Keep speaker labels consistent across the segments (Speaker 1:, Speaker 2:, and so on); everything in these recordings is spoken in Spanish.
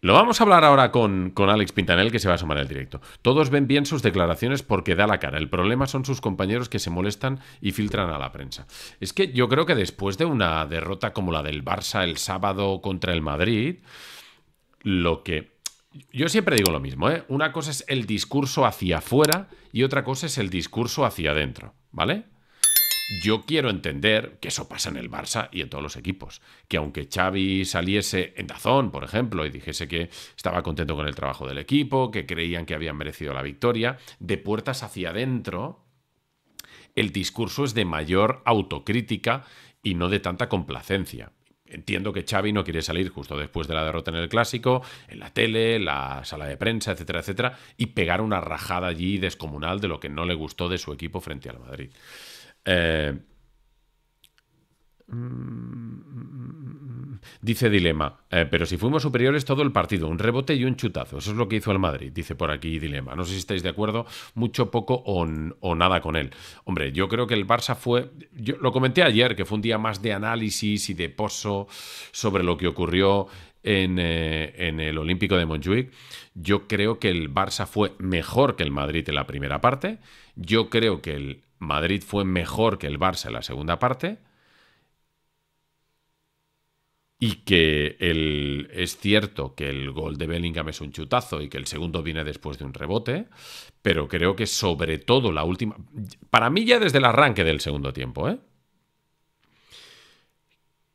Speaker 1: Lo vamos a hablar ahora con, con, Alex Pintanel, que se va a sumar al directo. Todos ven bien sus declaraciones porque da la cara. El problema son sus compañeros que se molestan y filtran a la prensa. Es que yo creo que después de una derrota como la del Barça el sábado contra el Madrid, lo que... Yo siempre digo lo mismo, ¿eh? Una cosa es el discurso hacia afuera y otra cosa es el discurso hacia adentro, ¿vale? yo quiero entender que eso pasa en el Barça y en todos los equipos. Que aunque Xavi saliese en Dazón, por ejemplo, y dijese que estaba contento con el trabajo del equipo, que creían que habían merecido la victoria, de puertas hacia adentro, el discurso es de mayor autocrítica y no de tanta complacencia. Entiendo que Xavi no quiere salir justo después de la derrota en el clásico, en la tele, la sala de prensa, etcétera, etcétera, y pegar una rajada allí descomunal de lo que no le gustó de su equipo frente al Madrid. Eh, mm, mm, mm, dice Dilema, eh, pero si fuimos superiores todo el partido, un rebote y un chutazo. Eso es lo que hizo el Madrid, dice por aquí Dilema. No sé si estáis de acuerdo, mucho, poco o, nada con él. Hombre, yo creo que el Barça fue, yo lo comenté ayer, que fue un día más de análisis y de pozo sobre lo que ocurrió en, eh, en el Olímpico de Montjuic. Yo creo que el Barça fue mejor que el Madrid en la primera parte. Yo creo que el, Madrid fue mejor que el Barça en la segunda parte. Y que es cierto que el gol de Bellingham es un chutazo y que el segundo viene después de un rebote, pero creo que sobre todo la última... Para mí ya desde el arranque del segundo tiempo, ¿eh?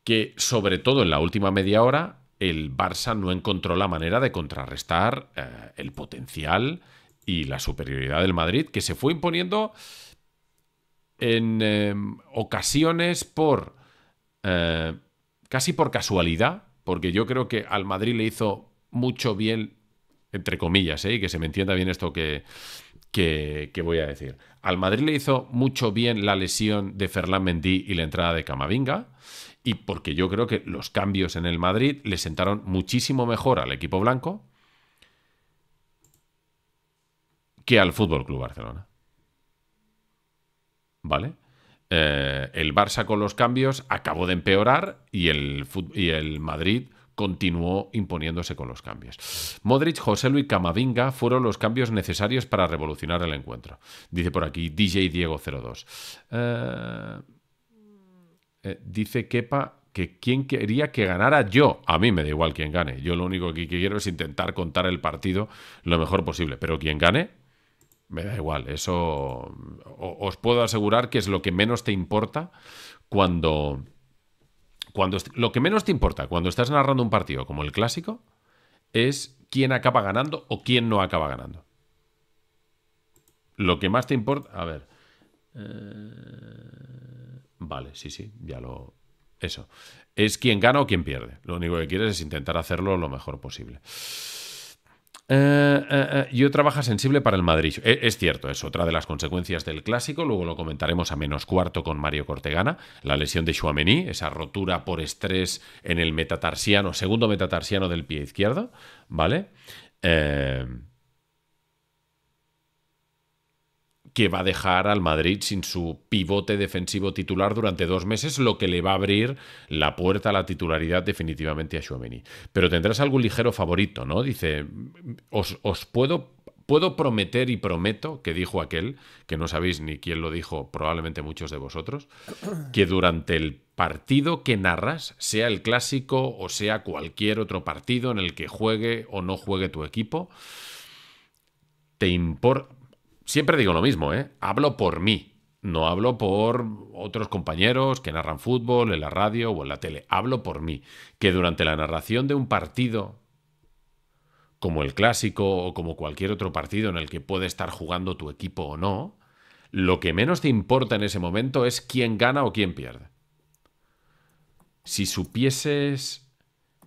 Speaker 1: Que sobre todo en la última media hora el Barça no encontró la manera de contrarrestar eh, el potencial y la superioridad del Madrid, que se fue imponiendo en em, ocasiones por eh, casi por casualidad, porque yo creo que al Madrid le hizo mucho bien, entre comillas, ¿eh? y que se me entienda bien esto que, que, voy a decir. Al Madrid le hizo mucho bien la lesión de Ferland Mendy y la entrada de Camavinga, y porque yo creo que los cambios en el Madrid le sentaron muchísimo mejor al equipo blanco que al Fútbol Club Barcelona. ¿vale? Eh, el Barça con los cambios acabó de empeorar y el, y el Madrid continuó imponiéndose con los cambios. Modric, José Luis Camavinga fueron los cambios necesarios para revolucionar el encuentro. Dice por aquí DJ Diego 02. Eh, eh, dice Kepa que quién quería que ganara yo. A mí me da igual quién gane. Yo lo único que quiero es intentar contar el partido lo mejor posible. Pero quien gane, me da igual, eso os puedo asegurar que es lo que menos te importa cuando... cuando lo que menos te importa cuando estás narrando un partido como el clásico es quién acaba ganando o quién no acaba ganando. Lo que más te importa... A ver. Eh, vale, sí, sí, ya lo... Eso. Es quién gana o quién pierde. Lo único que quieres es intentar hacerlo lo mejor posible. Eh, eh, eh, yo trabajo sensible para el Madrid. E, es cierto, es otra de las consecuencias del clásico. Luego lo comentaremos a menos cuarto con Mario Cortegana. La lesión de Chouameni, esa rotura por estrés en el metatarsiano, segundo metatarsiano del pie izquierdo. ¿Vale? que va a dejar al Madrid sin su pivote defensivo titular durante dos meses, lo que le va a abrir la puerta a la titularidad definitivamente a Chouameni. Pero tendrás algún ligero favorito, ¿no? Dice, os, puedo puedo prometer y prometo, que dijo aquel, que no sabéis ni quién lo dijo, probablemente muchos de vosotros, que durante el partido que narras, sea el clásico o sea cualquier otro partido en el que juegue o no juegue tu equipo, te importa siempre digo lo mismo, ¿eh? Hablo por mí. No hablo por otros compañeros que narran fútbol en la radio o en la tele. Hablo por mí. Que durante la narración de un partido, como el clásico o como cualquier otro partido en el que puede estar jugando tu equipo o no, lo que menos te importa en ese momento es quién gana o quién pierde. Si supieses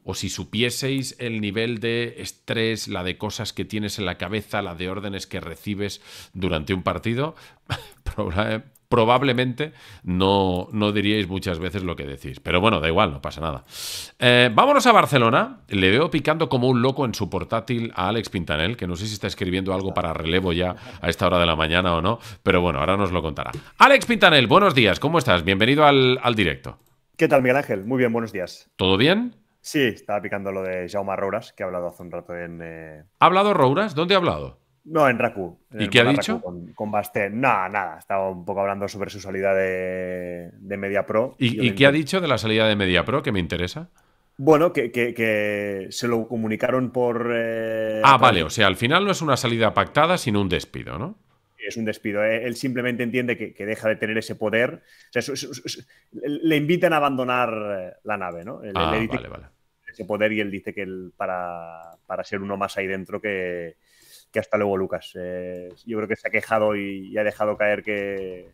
Speaker 1: o si supieseis el nivel de estrés, la de cosas que tienes en la cabeza, la de órdenes que recibes durante un partido, probablemente no, no diríais muchas veces lo que decís. Pero bueno, da igual, no pasa nada. Eh, vámonos a Barcelona. Le veo picando como un loco en su portátil a Alex Pintanel, que no sé si está escribiendo algo para relevo ya a esta hora de la mañana o no, pero bueno, ahora nos lo contará. Alex Pintanel, buenos días, ¿cómo estás? Bienvenido al, al directo.
Speaker 2: ¿Qué tal, Miguel Ángel? Muy bien, buenos días.
Speaker 1: ¿Todo bien?
Speaker 2: Sí, estaba picando lo de Jaume Rouras, que ha hablado hace un rato en. Eh,
Speaker 1: ¿Ha hablado Rouras? ¿Dónde ha hablado? No, en Raku. ¿Y qué ha dicho?
Speaker 2: Con, con No, nada. Estaba un poco hablando sobre su salida de, de Media Pro. ¿Y, y, qué ha
Speaker 1: dicho de la salida de Media Pro? Que me interesa.
Speaker 2: Bueno, que, se lo comunicaron por. Eh, ah, vale. O sea,
Speaker 1: al final no es una salida pactada, sino un despido, ¿no?
Speaker 2: es un despido. Él simplemente entiende que, deja de tener ese poder. O sea, le invitan a abandonar eh, la nave, ¿no? ah, vale, vale ese poder y él dice que para, para ser uno más ahí dentro que, hasta luego Lucas. yo creo que se ha quejado y, ha dejado caer que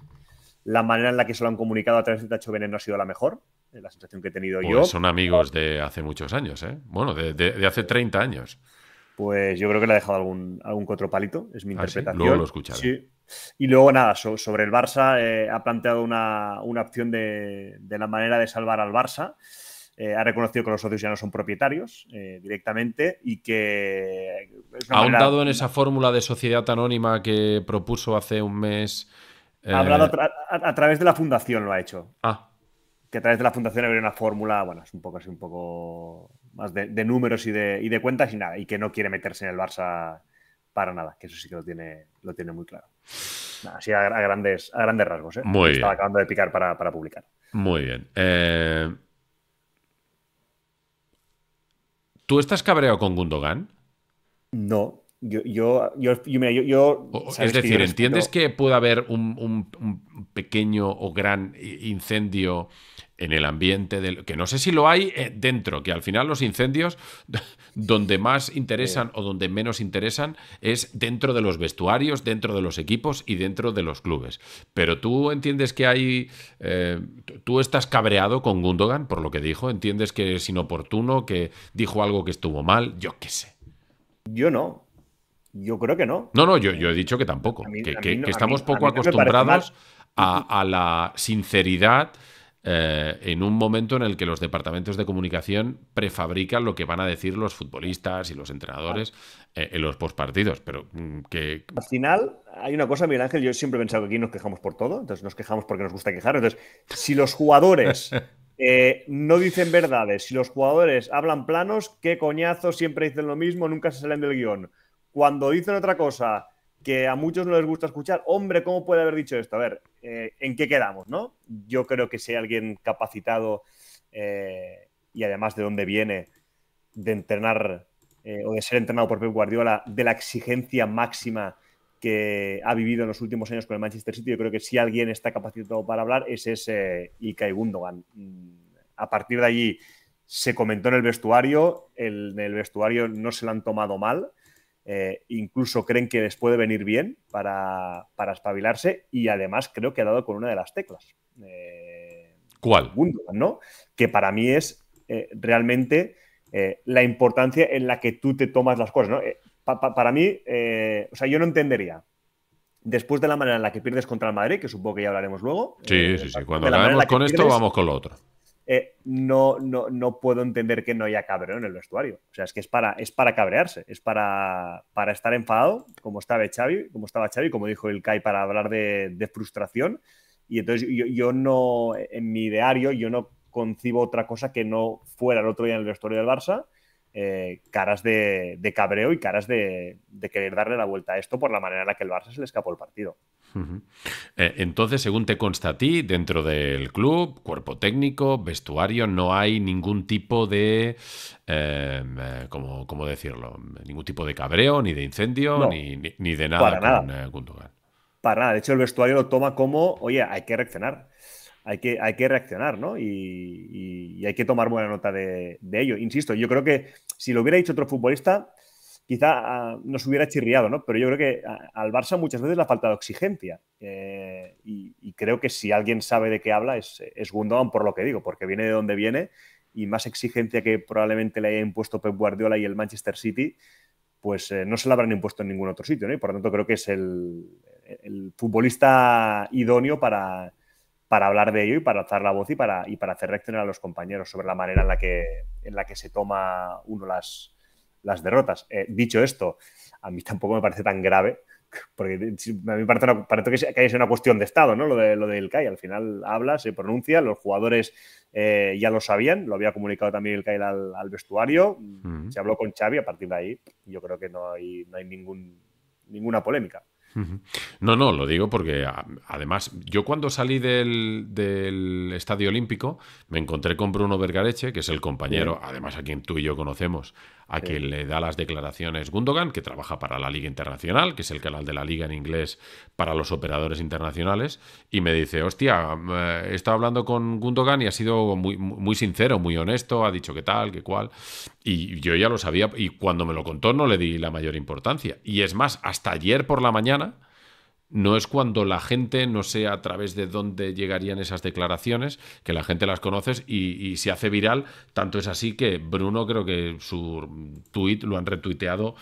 Speaker 2: la manera en la que se lo han comunicado a través de Tacho Veneno ha sido la mejor, la sensación que he tenido yo. Pues son
Speaker 1: amigos de hace muchos años, ¿eh? Bueno, de, hace 30 años. Pues yo creo que le ha dejado algún, algún cotropalito, es mi ah, interpretación.
Speaker 2: Y luego nada, sobre el Barça, eh, ha planteado una, una opción de, de la manera de salvar al Barça. Eh, ha reconocido que los socios ya no son propietarios eh, directamente y que... ha ahondado en
Speaker 1: esa fórmula de sociedad anónima que propuso hace un mes. Ha hablado eh,
Speaker 2: a, través de la fundación, lo ha hecho. Ah. Que a través de la fundación habría una fórmula, bueno, es un poco así, un poco más de, números y de, cuentas y nada, y que no quiere meterse en el Barça para nada, que eso sí que lo tiene, muy claro. así a, grandes, a grandes rasgos. Muy bien. acabando de picar para, publicar.
Speaker 1: Muy bien. Eh... ¿Tú estás cabreado con Gundogan?
Speaker 2: No. Yo, yo, yo, es decir, ¿entiendes
Speaker 1: que puede haber un, pequeño o gran incendio en el ambiente del. que no sé si lo hay eh, dentro, que al final los incendios donde más interesan o donde menos interesan es dentro de los vestuarios, dentro de los equipos y dentro de los clubes. Pero tú entiendes que hay... Eh, tú estás cabreado con Gundogan por lo que dijo, entiendes que es inoportuno, que dijo algo que estuvo mal, yo qué sé.
Speaker 2: Yo no. Yo creo que no.
Speaker 1: No, no, yo, yo he dicho que tampoco. que, estamos poco acostumbrados a la sinceridad eh, en un momento en el que los departamentos de comunicación prefabrican lo que van a decir los futbolistas y los entrenadores eh, en los postpartidos. Pero mm, que. Al final,
Speaker 2: hay una cosa, Miguel Ángel, yo siempre he pensado que aquí nos quejamos por todo, entonces nos quejamos porque nos gusta quejar. Entonces, si los jugadores. Eh, no dicen verdades. Si los jugadores hablan planos, qué coñazo, siempre dicen lo mismo, nunca se salen del guión. Cuando dicen otra cosa, que a muchos no les gusta escuchar, hombre, ¿cómo puede haber dicho esto? A ver, eh, ¿en qué quedamos? ¿no? Yo creo que si alguien capacitado eh, y además de dónde viene, de entrenar eh, o de ser entrenado por Pep Guardiola, de la exigencia máxima que ha vivido en los últimos años con el Manchester City, yo creo que si alguien está capacitado para hablar es ese Ilkay Gundogan. Mm, a partir de allí se comentó en el vestuario, en el vestuario no se lo han tomado mal, eh, incluso creen que les puede venir bien para, espabilarse y además creo que ha dado con una de las teclas. Eh, ¿Cuál? ¿no? Que para mí es eh, realmente la importancia en la que tú te tomas las cosas, ¿no? para mí, o sea, yo no entendería. Después de la manera en la que pierdes contra el Madrid, que supongo que ya hablaremos luego.
Speaker 1: Sí, sí, sí. Cuando acabemos con esto, vamos con lo otro.
Speaker 2: Eh, no, no, puedo entender que no haya cabreo en el vestuario. O sea, es que es para, es para cabrearse, es para, para estar enfadado, como estaba Xavi, como estaba como dijo el Kai, para hablar de, frustración. Y entonces yo, yo, no, en mi diario, yo no concibo otra cosa que no fuera el otro día en el vestuario del Barça eh, caras de, cabreo y caras de, querer darle la vuelta a esto por la manera en la que el Barça se le escapó el partido.
Speaker 1: Eh, entonces, según te consta a ti, dentro del club, cuerpo técnico, vestuario, no hay ningún tipo de, em, eh, ¿cómo, decirlo? Ningún tipo de cabreo, ni de incendio, ni, de nada
Speaker 2: Para nada. De hecho, el vestuario lo toma como, oye, hay que reaccionar hay que, hay que reaccionar, ¿no? Y, hay que tomar buena nota de, ello. Insisto, yo creo que si lo hubiera dicho otro futbolista, quizá ah, nos hubiera chirriado, ¿no? Pero yo creo que ah, al Barça muchas veces le ha faltado exigencia. Eh, y, creo que si alguien sabe de qué habla es, es Gundogan, por lo que digo, porque viene de donde viene y más exigencia que probablemente le haya impuesto Pep Guardiola y el Manchester City, pues eh, no se la habrán impuesto en ningún otro sitio, Y por lo tanto creo que es el futbolista idóneo para para hablar de ello y para alzar la voz y para, y para hacer reaccionar a los compañeros sobre la manera en la que, en la que se toma uno las, las derrotas. Eh, dicho esto, a mí tampoco me parece tan grave, porque a mí me parece, parece que es una cuestión de Estado, ¿no? Lo, de, lo del CAI, al final habla, se pronuncia, los jugadores eh, ya lo sabían, lo había comunicado también el CAI al, vestuario, se habló con Xavi, a partir de ahí yo creo que no hay, no hay ningún, ninguna polémica.
Speaker 1: No, no, lo digo porque además yo cuando salí del, Estadio Olímpico me encontré con Bruno Vergareche, que es el compañero, además a quien tú y yo conocemos, a quien le da las declaraciones Gundogan, que trabaja para la Liga Internacional, que es el canal de la Liga en inglés para los operadores internacionales, y me dice, hostia, mm, eh, he estado hablando con Gundogan y ha sido muy, muy sincero, muy honesto, ha dicho qué tal, que cual, y yo ya lo sabía, y cuando me lo contó no le di la mayor importancia. Y es más, hasta ayer por la mañana, no es cuando la gente, no sé a través de dónde llegarían esas declaraciones, que la gente las conoce y, se hace viral. Tanto es así que Bruno creo que su tweet lo han retuiteado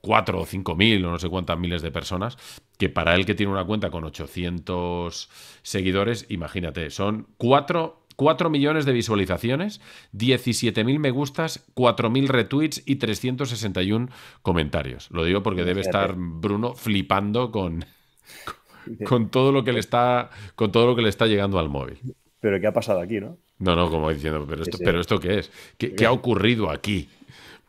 Speaker 1: cuatro o cinco mil o no sé cuántas miles de personas, que para él que tiene una cuenta con 800 seguidores, imagínate, son cuatro 4 millones de visualizaciones, 17.000 me gustas, 4.000 retweets y 361 comentarios. Lo digo porque debe estar Bruno flipando con, con, todo lo que le está, con todo lo que le está llegando al móvil.
Speaker 2: Pero ¿qué ha pasado aquí, no?
Speaker 1: No, no, como diciendo, pero esto, pero esto qué es? ¿Qué, ¿Qué ha ocurrido aquí?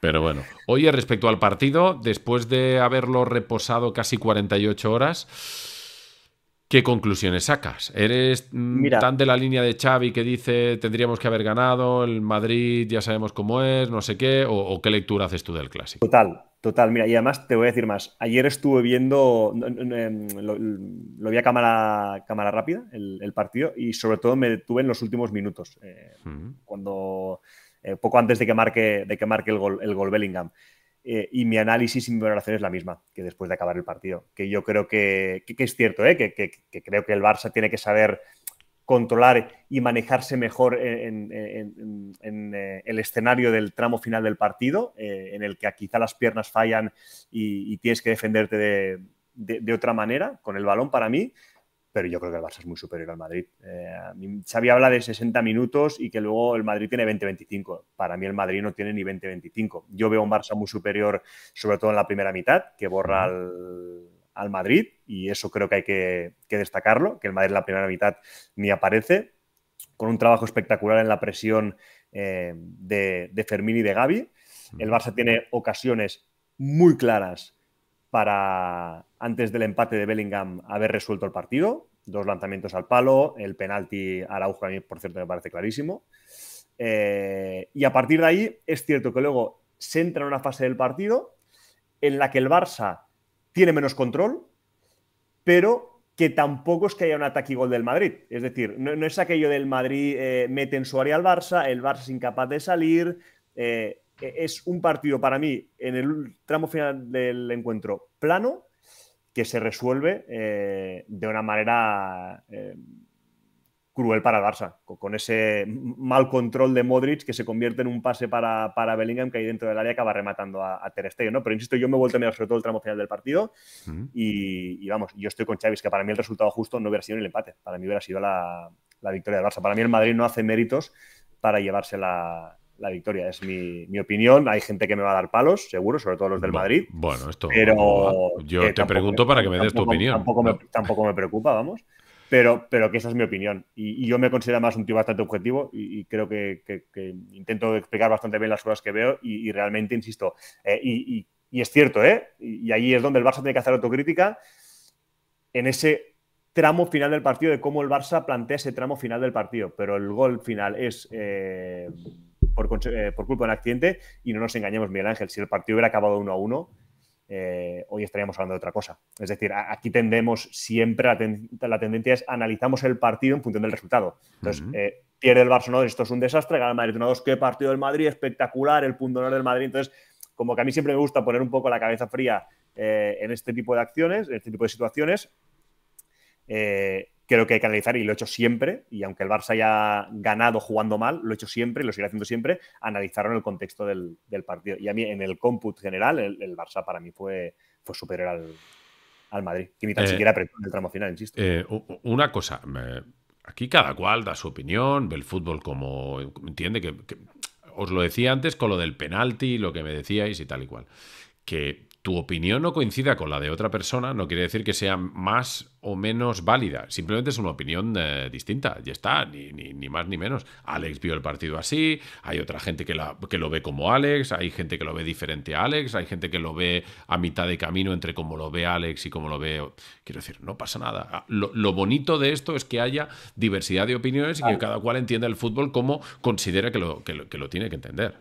Speaker 1: Pero bueno, oye, respecto al partido, después de haberlo reposado casi 48 horas, ¿Qué conclusiones sacas? ¿Eres mm, tan de la línea de Xavi que dice tendríamos que haber ganado, el Madrid ya sabemos cómo es, no sé qué, o, qué lectura haces tú del clásico?
Speaker 2: Total, total. Mira, y además te voy a decir más. Ayer estuve viendo, em, lo, vi a cámara, cámara rápida, el, partido, y sobre todo me detuve en los últimos minutos, eh, cuando eh, poco antes de que marque, de que marque el, gol, el gol Bellingham. Eh, y mi análisis y mi valoración es la misma que después de acabar el partido. Que yo creo que, es cierto, eh, que, creo que el Barça tiene que saber controlar y manejarse mejor en, eh, el escenario del tramo final del partido, en el que quizá las piernas fallan y, tienes que defenderte de otra manera con el balón para mí pero yo creo que el Barça es muy superior al Madrid. Eh, Xavi habla de 60 minutos y que luego el Madrid tiene 20-25. Para mí el Madrid no tiene ni 20-25. Yo veo un Barça muy superior, sobre todo en la primera mitad, que borra al, Madrid y eso creo que hay que, destacarlo, que el Madrid en la primera mitad ni aparece, con un trabajo espectacular en la presión eh, de, de Fermín y de Gaby. El Barça tiene ocasiones muy claras para, antes del empate de Bellingham, haber resuelto el partido. Dos lanzamientos al palo, el penalti Araujo a mí, por cierto, me parece clarísimo. Eh, y a partir de ahí, es cierto que luego se entra en una fase del partido en la que el Barça tiene menos control, pero que tampoco es que haya un ataque y gol del Madrid. Es decir, no, es aquello del Madrid eh, mete en su área al Barça, el Barça es incapaz de salir. Eh, eh, es un partido para mí en el tramo final del encuentro plano que se resuelve eh, de una manera eh, cruel para el Barça, con, ese mal control de Modric que se convierte en un pase para, Bellingham que hay dentro del área acaba rematando a, Ter Stegen, ¿no? Pero insisto, yo me he vuelto a mirar sobre todo el tramo final del partido y, vamos, yo estoy con Chávez, que para mí el resultado justo no hubiera sido el empate, para mí hubiera sido la, victoria del Barça. Para mí el Madrid no hace méritos para llevarse la, la victoria, es mi, opinión. Hay gente que me va a dar palos, seguro, sobre todo los del Madrid. Bueno, esto. Pero yo te pregunto para que me des tu opinión. Tampoco, me, tampoco, preocupa, vamos. Pero, pero que esa es mi opinión. Y, yo me considero más un tío bastante objetivo y, creo que, intento explicar bastante bien las cosas que veo y, realmente, insisto, eh, y, es cierto, ¿eh? Y, ahí es donde el Barça tiene que hacer autocrítica en ese tramo final del partido, de cómo el Barça plantea ese tramo final del partido. Pero el gol final es... Eh, eh, por, culpa del accidente. Y no nos engañemos, Miguel Ángel, si el partido hubiera acabado 1 a 1, eh, hoy estaríamos hablando de otra cosa. Es decir, aquí tendemos siempre, la, tendencia es analizamos el partido en función del resultado. Entonces, eh, pierde el Barcelona, esto es un desastre, gana el Madrid 1 2, qué partido del Madrid, espectacular, el punto honor del Madrid. Entonces, como que a mí siempre me gusta poner un poco la cabeza fría en este tipo de acciones, en este tipo de situaciones. Eh, creo que hay que analizar, y lo he hecho siempre, y aunque el Barça haya ganado jugando mal, lo he hecho siempre y lo seguiré haciendo siempre, en el contexto del, partido. Y a mí, en el cómput general, el, Barça para mí fue, superior al, al Madrid,
Speaker 1: que ni tan eh, siquiera apretó en el tramo final, insisto. Eh, una cosa, aquí cada cual da su opinión, ve el fútbol como entiende que, os lo decía antes con lo del penalti, lo que me decíais y tal y cual. Que tu opinión no coincida con la de otra persona, no quiere decir que sea más o menos válida. Simplemente es una opinión eh, distinta. Ya está, ni, más ni menos. Alex vio el partido así, hay otra gente que, que, lo ve como Alex, hay gente que lo ve diferente a Alex, hay gente que lo ve a mitad de camino entre cómo lo ve Alex y cómo lo ve... Quiero decir, no pasa nada. Ah, lo, bonito de esto es que haya diversidad de opiniones y que cada cual entienda el fútbol como considera lo, que lo tiene que entender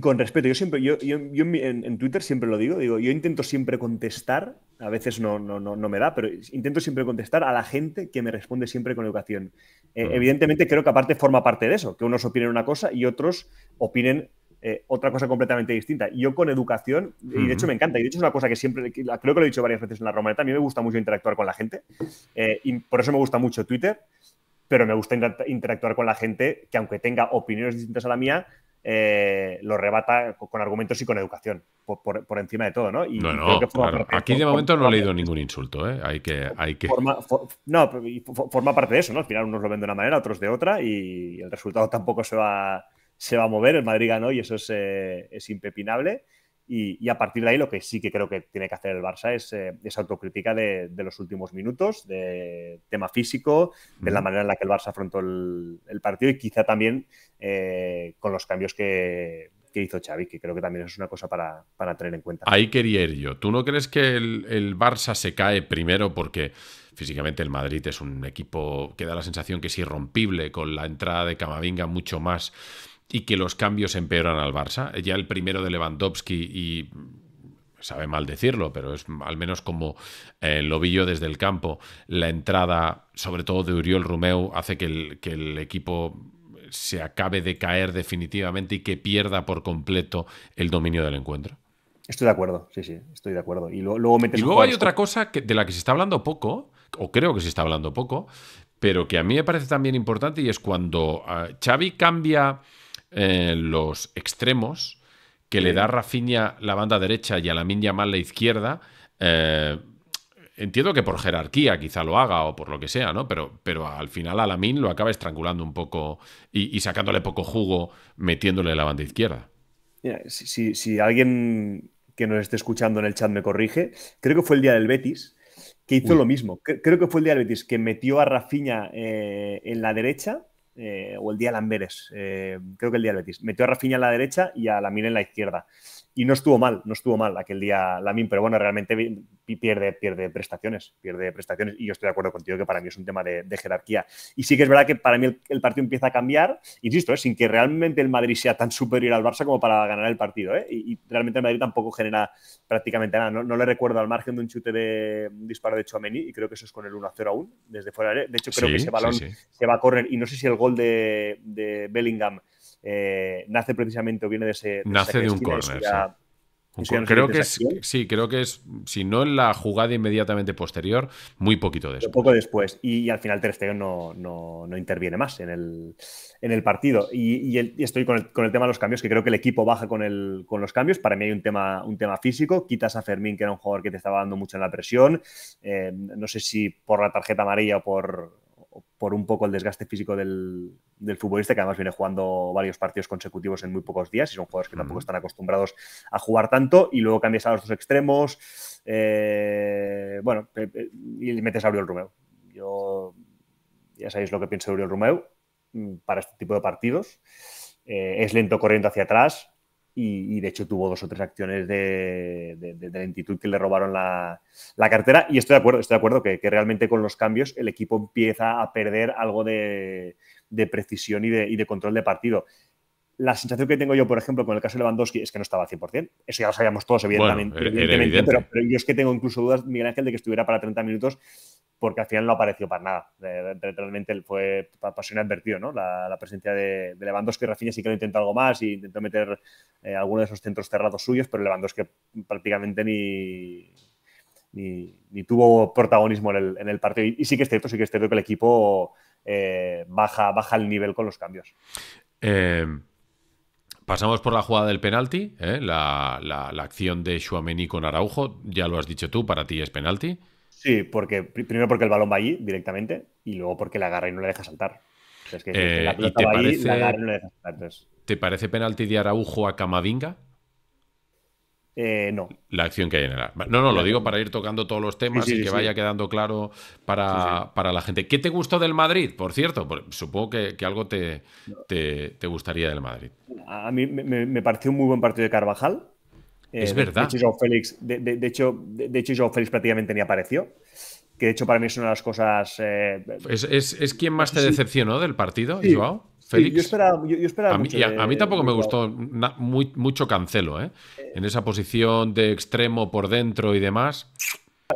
Speaker 2: con respeto, yo siempre, yo, yo, en, Twitter siempre lo digo, digo, yo intento siempre contestar, a veces no, no, no, no me da, pero intento siempre contestar a la gente que me responde siempre con educación. Eh, evidentemente creo que aparte forma parte de eso, que unos opinen una cosa y otros opinen eh, otra cosa completamente distinta. Yo con educación, y de hecho me encanta, y de hecho es una cosa que siempre, creo que lo he dicho varias veces en la Romana, a mí me gusta mucho interactuar con la gente, eh, y por eso me gusta mucho Twitter, pero me gusta interactuar con la gente que aunque tenga opiniones distintas a la mía, eh, lo rebata con, argumentos y con educación, por, por, encima de todo, ¿no? Aquí de momento
Speaker 1: no he leído ningún insulto, ¿eh? Hay que... Hay que... Forma,
Speaker 2: parte de eso, Al final unos lo ven de una manera, otros de otra y el resultado tampoco se va, se va a mover. El Madrid ganó y eso es eh, impepinable. Y, a partir de ahí lo que sí que creo que tiene que hacer el Barça es eh, esa autocrítica de, los últimos minutos, de tema físico, de la manera en la que el Barça afrontó el, partido y quizá también eh, con los cambios que, hizo Xavi, que creo que también es una cosa para, tener en cuenta.
Speaker 1: Ahí quería ir yo. ¿Tú no crees que el, el Barça se cae primero porque físicamente el Madrid es un equipo que da la sensación que es irrompible con la entrada de Camavinga mucho más y que los cambios empeoran al Barça. Ya el primero de Lewandowski y sabe mal decirlo, pero es al menos como el eh, lo desde el campo, la entrada, sobre todo de Uriol Rumeu, hace que el, el equipo se acabe de caer definitivamente y que pierda por completo el dominio del encuentro.
Speaker 2: Estoy de acuerdo, sí, sí, estoy de acuerdo. Y luego, hay otra
Speaker 1: cosa que, de la que se está hablando poco, o creo que se está hablando poco, pero que a mí me parece también importante y es cuando ah, Xavi cambia eh, los extremos que le da Rafinha la banda derecha y a la mal la izquierda. Eh, entiendo que por jerarquía quizá lo haga o por lo que sea, ¿no? Pero, pero al final a lo acaba estrangulando un poco y, sacándole poco jugo metiéndole la banda izquierda.
Speaker 2: si, alguien que nos esté escuchando en el chat me corrige, creo que fue el día del Betis que hizo lo mismo. Creo que fue el día del Betis que metió a Rafinha eh, en la derecha eh, o el día Lamberes, eh, creo que el día de Betis. Metió a Rafinha a la derecha y a Lamine en la izquierda. Y no estuvo mal, no estuvo mal aquel día Lamin, pero bueno, realmente pierde, pierde prestaciones, pierde prestaciones. Y yo estoy de acuerdo contigo que para mí es un tema de, jerarquía. Y sí que es verdad que para mí el, partido empieza a cambiar, insisto, eh, sin que realmente el Madrid sea tan superior al Barça como para ganar el partido. Eh, y, realmente el Madrid tampoco genera prácticamente nada. No, le recuerdo al margen de un chute de un disparo de Chouameni, y creo que eso es con el 1-0 aún, desde fuera. De hecho, creo que ese balón se va a correr. Y no sé si el gol de Bellingham eh, nace precisamente o viene de ese. nace de, un corner.
Speaker 1: creo que es, sí, creo que es, si no en la jugada inmediatamente posterior, muy poquito después. Poco
Speaker 2: después. Y, al final Ter Stegen no, interviene más en el, partido. Y, estoy con el, tema de los cambios, que creo que el equipo baja con, el, con los cambios. Para mí hay un tema, un tema físico. Quitas a Fermín, que era un jugador que te estaba dando mucho en la presión. Eh, no sé si por la tarjeta amarilla o por, por un poco el desgaste físico del, futbolista, que además viene jugando varios partidos consecutivos en muy pocos días y son jugadores que tampoco están acostumbrados a jugar tanto. Y luego cambias a los dos extremos, eh, bueno, eh, eh, y metes a el Romeu. Yo, ya sabéis lo que pienso de el Romeu mm, para este tipo de partidos. es lento corriendo hacia atrás, y, de hecho tuvo dos o tres acciones de, de, lentitud que le robaron la, la, cartera. Y estoy de acuerdo, estoy de acuerdo que, que, realmente con los cambios el equipo empieza a perder algo de, de precisión y de, y de control de partido. La sensación que tengo yo, por ejemplo, con el caso de Lewandowski es que no estaba al 100%. Eso ya lo sabíamos todos, evidentemente. E- pero, pero, yo es que tengo incluso dudas, Miguel Ángel, de que estuviera para 30 minutos porque al final no apareció para nada. Eh, literalmente fue pasión inadvertido, ¿no? La, presencia de, de, Lewandowski. Rafinha sí que lo intentó algo más y intentó meter eh, algunos de esos centros cerrados suyos, pero Lewandowski prácticamente ni, ni, tuvo protagonismo en el, partido. Y, sí que es cierto, sí que es cierto que el equipo eh, baja, baja el nivel con los cambios.
Speaker 1: Pasamos por la jugada del penalti, la, acción de y con Araujo, ya lo has dicho tú, para ti es penalti. Sí, porque primero porque el balón va allí directamente y luego porque la agarra y no le deja saltar.
Speaker 2: Eh, te parece, agarra
Speaker 1: ¿Te parece penalti de Araujo a Camadinga? Eh, no. La acción que hay en el No, no, lo digo para ir tocando todos los temas y que vaya quedando claro para, la gente. ¿Qué te gustó del Madrid, por cierto? Supongo que, algo te, gustaría del Madrid.
Speaker 2: A mí me, pareció un muy buen partido de Carvajal es eh, verdad. De, hecho, Félix, hecho, de hecho Félix prácticamente ni apareció. Que de hecho, para mí es una de las cosas. Eh,
Speaker 1: es, quien más te decepcionó del partido, Joao. Félix. yo esperaba, a, mucho mí, a, mí, tampoco me gustó mucho Cancelo, ¿eh? En esa posición de extremo por dentro y demás.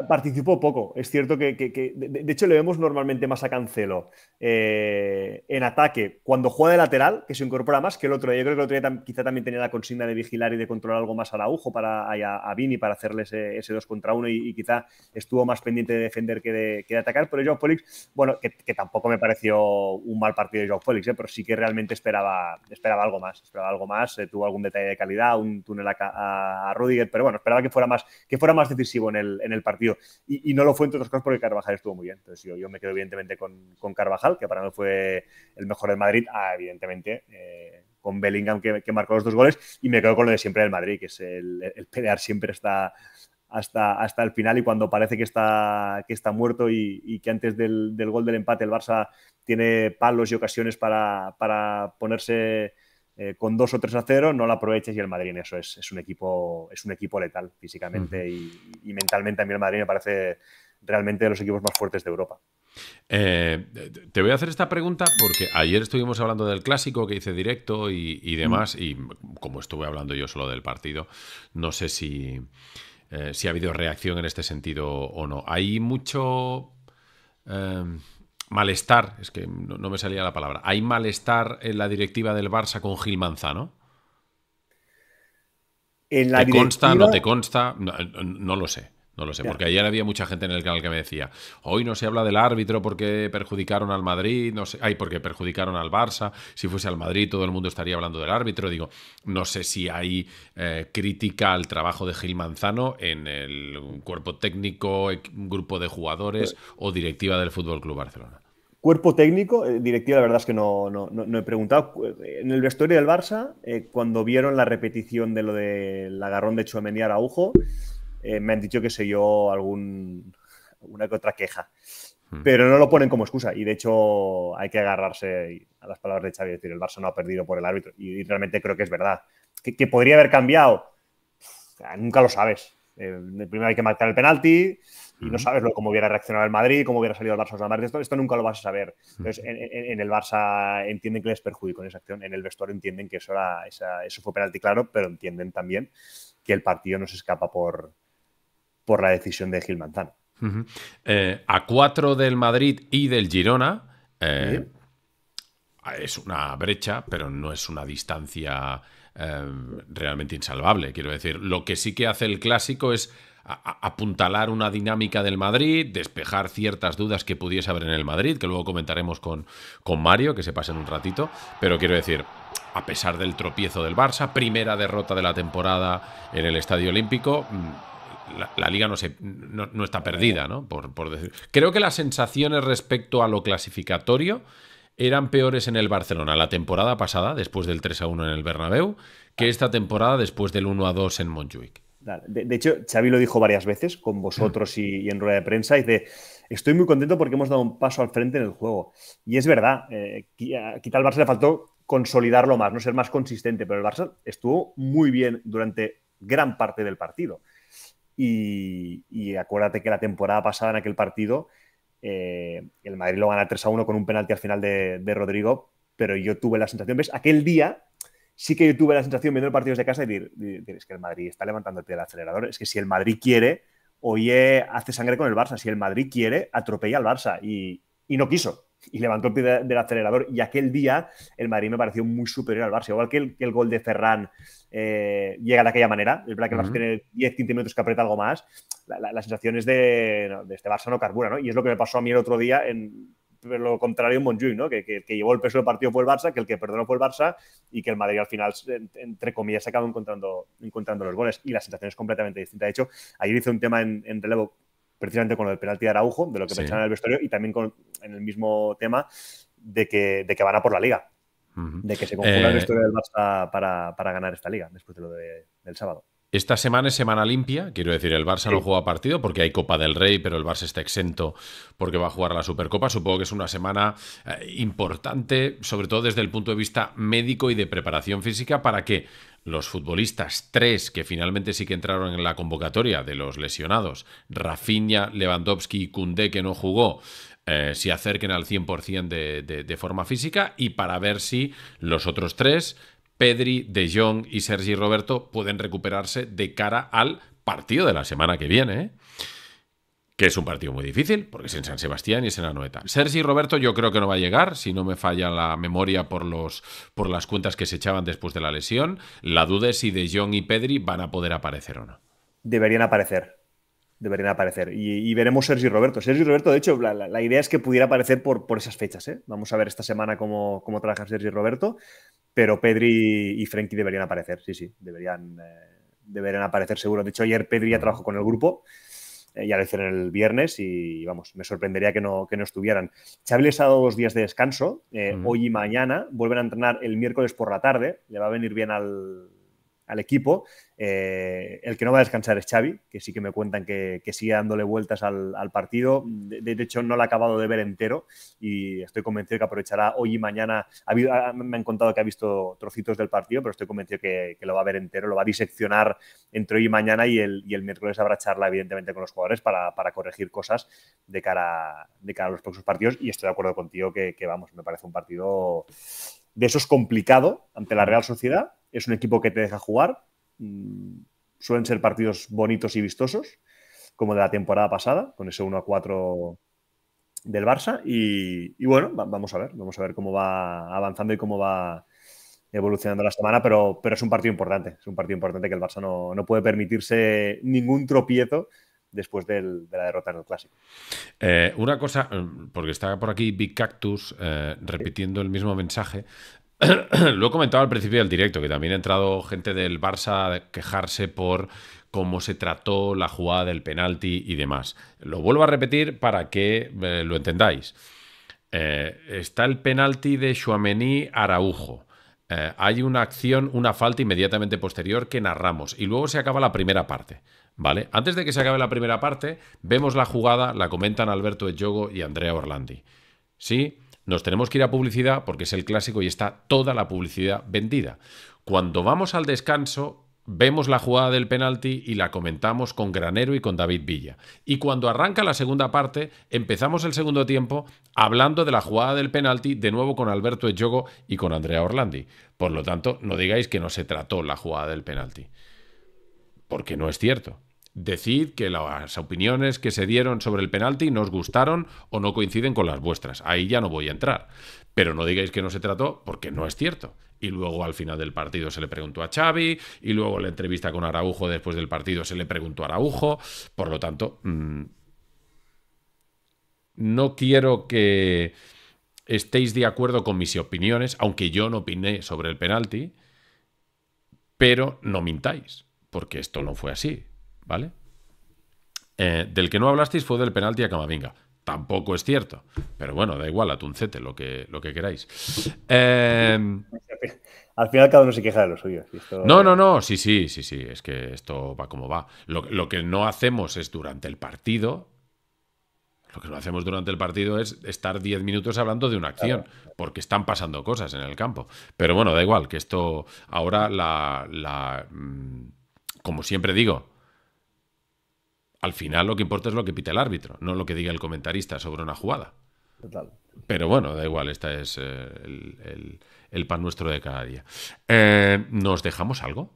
Speaker 2: Participó poco. Es cierto que, de, hecho, le vemos normalmente más a Cancelo eh, en ataque cuando juega de lateral, que se incorpora más que el otro. Yo creo que el otro día quizá también tenía la consigna de vigilar y de controlar algo más al Araujo para, a, a, Vini para hacerle ese, dos contra uno y, quizá estuvo más pendiente de defender que de, atacar. Pero Joao Félix, bueno, que, tampoco me pareció un mal partido de Joao Félix, eh, pero sí que realmente esperaba, esperaba algo más. Esperaba algo más. Eh, tuvo algún detalle de calidad, un túnel a, a, pero bueno, esperaba que fuera más, que fuera más decisivo en el, en el partido y, no lo fue, entre otras cosas, porque Carvajal estuvo muy bien. Entonces yo, me quedo evidentemente con, Carvajal, que para mí fue el mejor del Madrid, ah, evidentemente. Eh, con Bellingham que, marcó los dos goles y me quedo con lo de siempre del Madrid, que es el, pelear siempre está hasta, hasta el final y cuando parece que está, que está muerto y, que antes del, gol del empate el Barça tiene palos y ocasiones para, para ponerse eh, con 2 o 3 a 0, no la aproveches y el Madrid eso es, un, equipo, es un equipo letal físicamente y, mentalmente a mí el Madrid me parece realmente de los
Speaker 1: equipos más fuertes de Europa. Eh, te voy a hacer esta pregunta porque ayer estuvimos hablando del clásico que hice directo y, demás, y como estuve hablando yo solo del partido, no sé si, eh, ha habido reacción en este sentido o no. Hay mucho malestar, es que no, me salía la palabra, ¿hay malestar en la directiva del Barça con Gil Manzano? En la ¿Te consta, no te consta? No, lo sé, no lo sé, porque ayer había mucha gente en el canal que me decía, hoy no se habla del árbitro porque perjudicaron al Madrid, no sé, porque perjudicaron al Barça, si fuese al Madrid todo el mundo estaría hablando del árbitro, digo, no sé si hay eh, crítica al trabajo de Gil Manzano en el cuerpo técnico, grupo de jugadores pues o directiva del Fútbol Club Barcelona.
Speaker 2: Cuerpo técnico, eh, directiva, la verdad es que no, no, no, he preguntado. Eh, en el vestuario del Barça, eh, cuando vieron la repetición de lo del agarrón de Chuamení a Araujo, me han dicho que se yo alguna que otra queja. Hmm. Pero no lo ponen como excusa y de hecho hay que agarrarse a las palabras de Xavi, y decir, el Barça no ha perdido por el árbitro y, realmente creo que es verdad. ¿Que, podría haber cambiado? nunca lo sabes. primero hay que marcar el penalti, no sabes cómo hubiera reaccionado el Madrid, cómo hubiera salido el Barça o esto, esto, nunca lo vas a saber. en, el Barça entienden que les perjudicó en esa acción, en el vestuario entienden que eso, fue penalti claro, pero entienden también que el partido no se escapa por, por la decisión de Gil Manzano.
Speaker 1: Eh, a cuatro del Madrid y del Girona eh, es una brecha, pero no es una distancia eh, realmente insalvable. Quiero decir, lo que sí que hace el clásico es apuntalar una dinámica del Madrid, despejar ciertas dudas que pudiese haber en el Madrid, que luego comentaremos con, con Mario, que se pase en un ratito, pero quiero decir, a pesar del tropiezo del Barça, primera derrota de la temporada en el Estadio Olímpico, mm, la, liga no, se, no, está perdida, ¿no? Por, por decir. Creo que las sensaciones respecto a lo clasificatorio eran peores en el Barcelona la temporada pasada, después del 3 a 1 en el Bernabéu, que esta temporada después del 1 a 2 en Montjuic.
Speaker 2: De, hecho, Xavi lo dijo varias veces con vosotros y, en rueda de prensa. y Dice, estoy muy contento porque hemos dado un paso al frente en el juego. Y es verdad, eh, quizá al Barça le faltó consolidarlo más, no ser más consistente, pero el Barça estuvo muy bien durante gran parte del partido. Y, acuérdate que la temporada pasada en aquel partido, eh, el Madrid lo gana 3 a 1 con un penalti al final de, de Rodrigo, pero yo tuve la sensación, ¿ves? Aquel día sí que yo tuve la sensación viendo los partidos de casa de decir, es que el Madrid está levantando el pie del acelerador, es que si el Madrid quiere, oye, hace sangre con el Barça, si el Madrid quiere, atropella al Barça y, no quiso. Y levantó el pie del acelerador. Y aquel día el Madrid me pareció muy superior al Barça. Igual que el, gol de Ferran eh, llega de aquella manera. el Barça tiene 10, 15 minutos que aprieta algo más. La, la, sensación es de, este Barça no carbura, ¿no? Y es lo que me pasó a mí el otro día en, lo contrario en Monjuic, ¿no? Que, que, que, llevó el peso del partido fue el Barça, que el que perdonó fue el Barça y que el Madrid al final, entre comillas, se acaba encontrando, encontrando los goles. Y la sensación es completamente distinta. De hecho, ayer hice un tema en, relevo precisamente con lo del penalti de Araujo, de lo que pensaban en el vestuario, y también con, en el mismo tema de que, de que van a por la liga.
Speaker 1: De que se conjuga el eh, vestuario del
Speaker 2: Barça para, para ganar esta liga después de lo del sábado.
Speaker 1: Esta semana es semana limpia, quiero decir, el Barça no juega partido porque hay Copa del Rey, pero el Barça está exento porque va a jugar la Supercopa. Supongo que es una semana eh, importante, sobre todo desde el punto de vista médico y de preparación física, para que los futbolistas, tres que finalmente sí que entraron en la convocatoria de los lesionados, Rafinha, Lewandowski y Koundé, que no jugó, eh, se acerquen al 100% de, forma física y para ver si los otros tres Pedri, De Jong y Sergi Roberto pueden recuperarse de cara al partido de la semana que viene. ¿eh? que es un partido muy difícil, porque es en San Sebastián y es en la Anoeta. Sergi Roberto yo creo que no va a llegar, si no me falla la memoria por, los, por las cuentas que se echaban después de la lesión. La duda es si De Jong y Pedri van a poder aparecer o no.
Speaker 2: Deberían aparecer deberían aparecer. Y, y veremos Sergio Roberto. Sergio Roberto, de hecho, la, idea es que pudiera aparecer por, por esas fechas. ¿eh? Vamos a ver esta semana cómo, cómo trabaja y Roberto, pero Pedri y Frenkie deberían aparecer, sí, sí, eh, deberían, aparecer seguro. De hecho, ayer Pedri ya trabajó con el grupo, y eh, ya lo hicieron el viernes y, vamos, me sorprendería que no, que no estuvieran. Xavi les ha dado dos días de descanso, hoy y mañana, vuelven a entrenar el miércoles por la tarde, le va a venir bien al, al equipo. Eh, el que no va a descansar es Xavi, que sí que me cuentan que, sigue dándole vueltas al, partido. De, hecho, no lo ha acabado de ver entero y estoy convencido que aprovechará hoy y mañana. me han contado que ha visto trocitos del partido, pero estoy convencido que, lo va a ver entero, lo va a diseccionar entre hoy y mañana y el, miércoles habrá charla, evidentemente, con los jugadores para, corregir cosas de cara, de cara, a los próximos partidos. Y estoy de acuerdo contigo que, que vamos, me parece un partido de esos complicado ante la Real Sociedad, es un equipo que te deja jugar. Mm, suelen ser partidos bonitos y vistosos, como de la temporada pasada, con ese 1 a 4 del Barça. Y, bueno, vamos a ver, vamos a ver cómo va avanzando y cómo va evolucionando la semana, pero, pero es un partido importante. Es un partido importante que el Barça no, puede permitirse ningún tropiezo después de la derrota en el Clásico.
Speaker 1: Eh, una cosa, mm, porque está por aquí Big Cactus eh, repitiendo el mismo mensaje, lo he comentado al principio del directo, que también ha entrado gente del Barça a quejarse por cómo se trató la jugada del penalti y demás. Lo vuelvo a repetir para que eh, lo entendáis. Eh, está el penalti de Chouameni Araujo. Eh, hay una acción, una falta inmediatamente posterior que narramos y luego se acaba la primera parte. ¿Vale? Antes de que se acabe la primera parte, vemos la jugada, la comentan Alberto Echogo y Andrea Orlandi. ¿Sí? Nos tenemos que ir a publicidad porque es el clásico y está toda la publicidad vendida. Cuando vamos al descanso, vemos la jugada del penalti y la comentamos con Granero y con David Villa. Y cuando arranca la segunda parte, empezamos el segundo tiempo hablando de la jugada del penalti de nuevo con Alberto Echogo y con Andrea Orlandi. Por lo tanto, no digáis que no se trató la jugada del penalti, porque no es cierto decid que las opiniones que se dieron sobre el penalti nos gustaron o no coinciden con las vuestras. Ahí ya no voy a entrar. Pero no digáis que no se trató porque no es cierto. Y luego al final del partido se le preguntó a Xavi y luego la entrevista con Araujo después del partido se le preguntó a Araujo. Por lo tanto, mm, no quiero que estéis de acuerdo con mis opiniones, aunque yo no opiné sobre el penalti, pero no mintáis, porque esto no fue así. ¿vale? Eh, del que no hablasteis fue del penalti a Camavinga. Tampoco es cierto. Pero bueno, da igual, atuncete, lo que, lo que queráis. Eh,
Speaker 2: Al final cada uno se queja de lo suyo. No, no,
Speaker 1: no, sí, sí, sí, sí, es que esto va como va. Lo, que no hacemos es durante el partido, lo que no hacemos durante el partido es estar 10 minutos hablando de una acción, porque están pasando cosas en el campo. Pero bueno, da igual, que esto ahora la mm, como siempre digo, al final lo que importa es lo que pite el árbitro, no lo que diga el comentarista sobre una jugada. Total. Pero bueno, da igual, este es eh, el, pan nuestro de cada día. Eh, ¿Nos dejamos algo?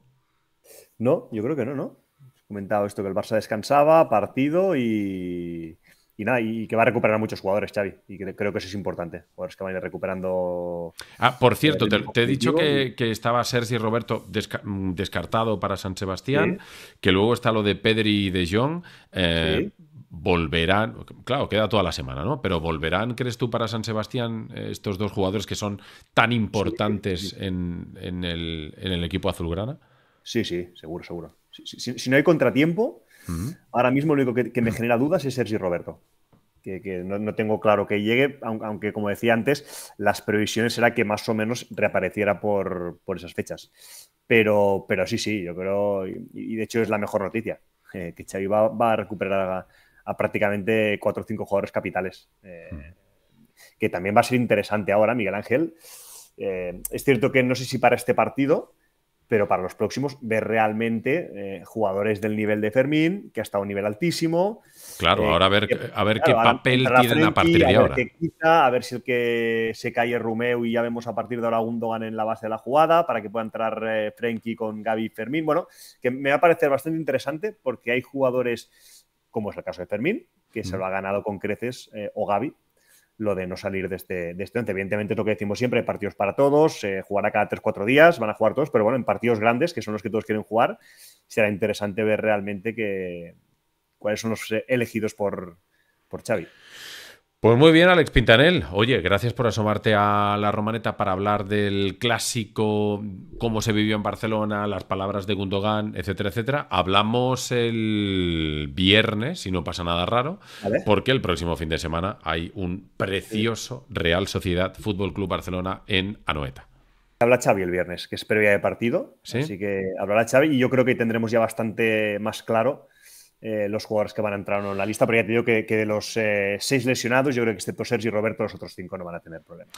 Speaker 2: No, yo creo que no, ¿no? He comentado esto que el Barça descansaba, partido y, y nada, y que va a recuperar a muchos jugadores, Xavi. Y creo que eso es importante. Jugadores que van a ir recuperando.
Speaker 1: Ah, por cierto, te, he dicho que, que, estaba Sergi Roberto mm, descartado para San Sebastián, que luego está lo de Pedri y de Jong. Eh, volverán, claro, queda toda la semana, ¿no? Pero volverán, ¿crees tú, para San Sebastián eh, estos dos jugadores que son tan importantes en, el, equipo azulgrana?
Speaker 2: Sí, sí, seguro, seguro. si no hay contratiempo, Ahora mismo lo único que, me genera dudas es Sergi Roberto. Que, no, tengo claro que llegue, aunque, como decía antes, las previsiones eran que más o menos reapareciera por, esas fechas. Pero, sí, sí, yo creo, y, de hecho es la mejor noticia, eh, que Xavi va, a recuperar a, prácticamente cuatro o cinco jugadores capitales, eh, que también va a ser interesante ahora, Miguel Ángel. Eh, es cierto que no sé si para este partido, pero para los próximos ver realmente eh, jugadores del nivel de Fermín, que ha estado a un nivel altísimo. Claro, eh, ahora a ver, a ver qué papel tienen a partir de ahora. a ver si el que se cae es y ya vemos a partir de ahora dogan en la base de la jugada para que pueda entrar eh, Frenkie con Gaby y Fermín. Bueno, que me va a parecer bastante interesante porque hay jugadores, como es el caso de Fermín, que se lo ha ganado con creces o Gaby, lo de no salir de este, de este Evidentemente, es lo que decimos siempre, partidos para todos, jugar jugará cada 3-4 días, van a jugar todos, pero bueno, en partidos grandes, que son los que todos quieren jugar, será interesante ver realmente que, cuáles son los eh, elegidos por, por Xavi.
Speaker 1: Pues muy bien, Alex Pintanel. Oye, gracias por asomarte a la Romaneta para hablar del clásico, cómo se vivió en Barcelona, las palabras de Gundogan, etcétera, etcétera. Hablamos el viernes, si no pasa nada raro, porque el próximo fin de semana hay un precioso Real Sociedad Fútbol Club Barcelona en Anoeta.
Speaker 2: Habla Xavi el viernes, que es previa de partido, así que hablará Xavi y yo creo que tendremos ya bastante más claro eh, los jugadores que van a entrar en la lista, pero ya te digo que, de los eh, seis lesionados, yo creo que excepto Sergi y Roberto, los otros cinco no van a tener
Speaker 1: problemas.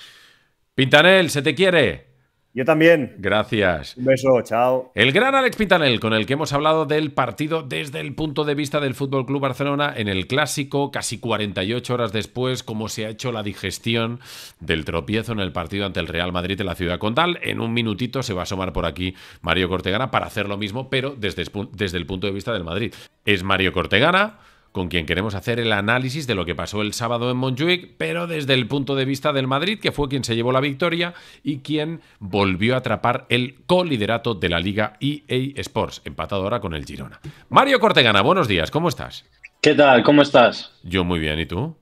Speaker 1: Pintanel, se te quiere. Yo también. Gracias. Un
Speaker 2: beso, chao.
Speaker 1: El gran Alex Pitanel, con el que hemos hablado del partido desde el punto de vista del Fútbol Club Barcelona en el clásico, casi 48 horas después, cómo se ha hecho la digestión del tropiezo en el partido ante el Real Madrid de la Ciudad Condal. En un minutito se va a asomar por aquí Mario Cortegana para hacer lo mismo, pero desde, desde el punto de vista del Madrid. Es Mario Cortegana con quien queremos hacer el análisis de lo que pasó el sábado en Montjuic, pero desde el punto de vista del Madrid, que fue quien se llevó la victoria y quien volvió a atrapar el coliderato de la Liga EA Sports, empatadora con el Girona. Mario Cortegana, buenos días, ¿cómo estás? ¿Qué tal? ¿Cómo estás? Yo muy bien, ¿y tú?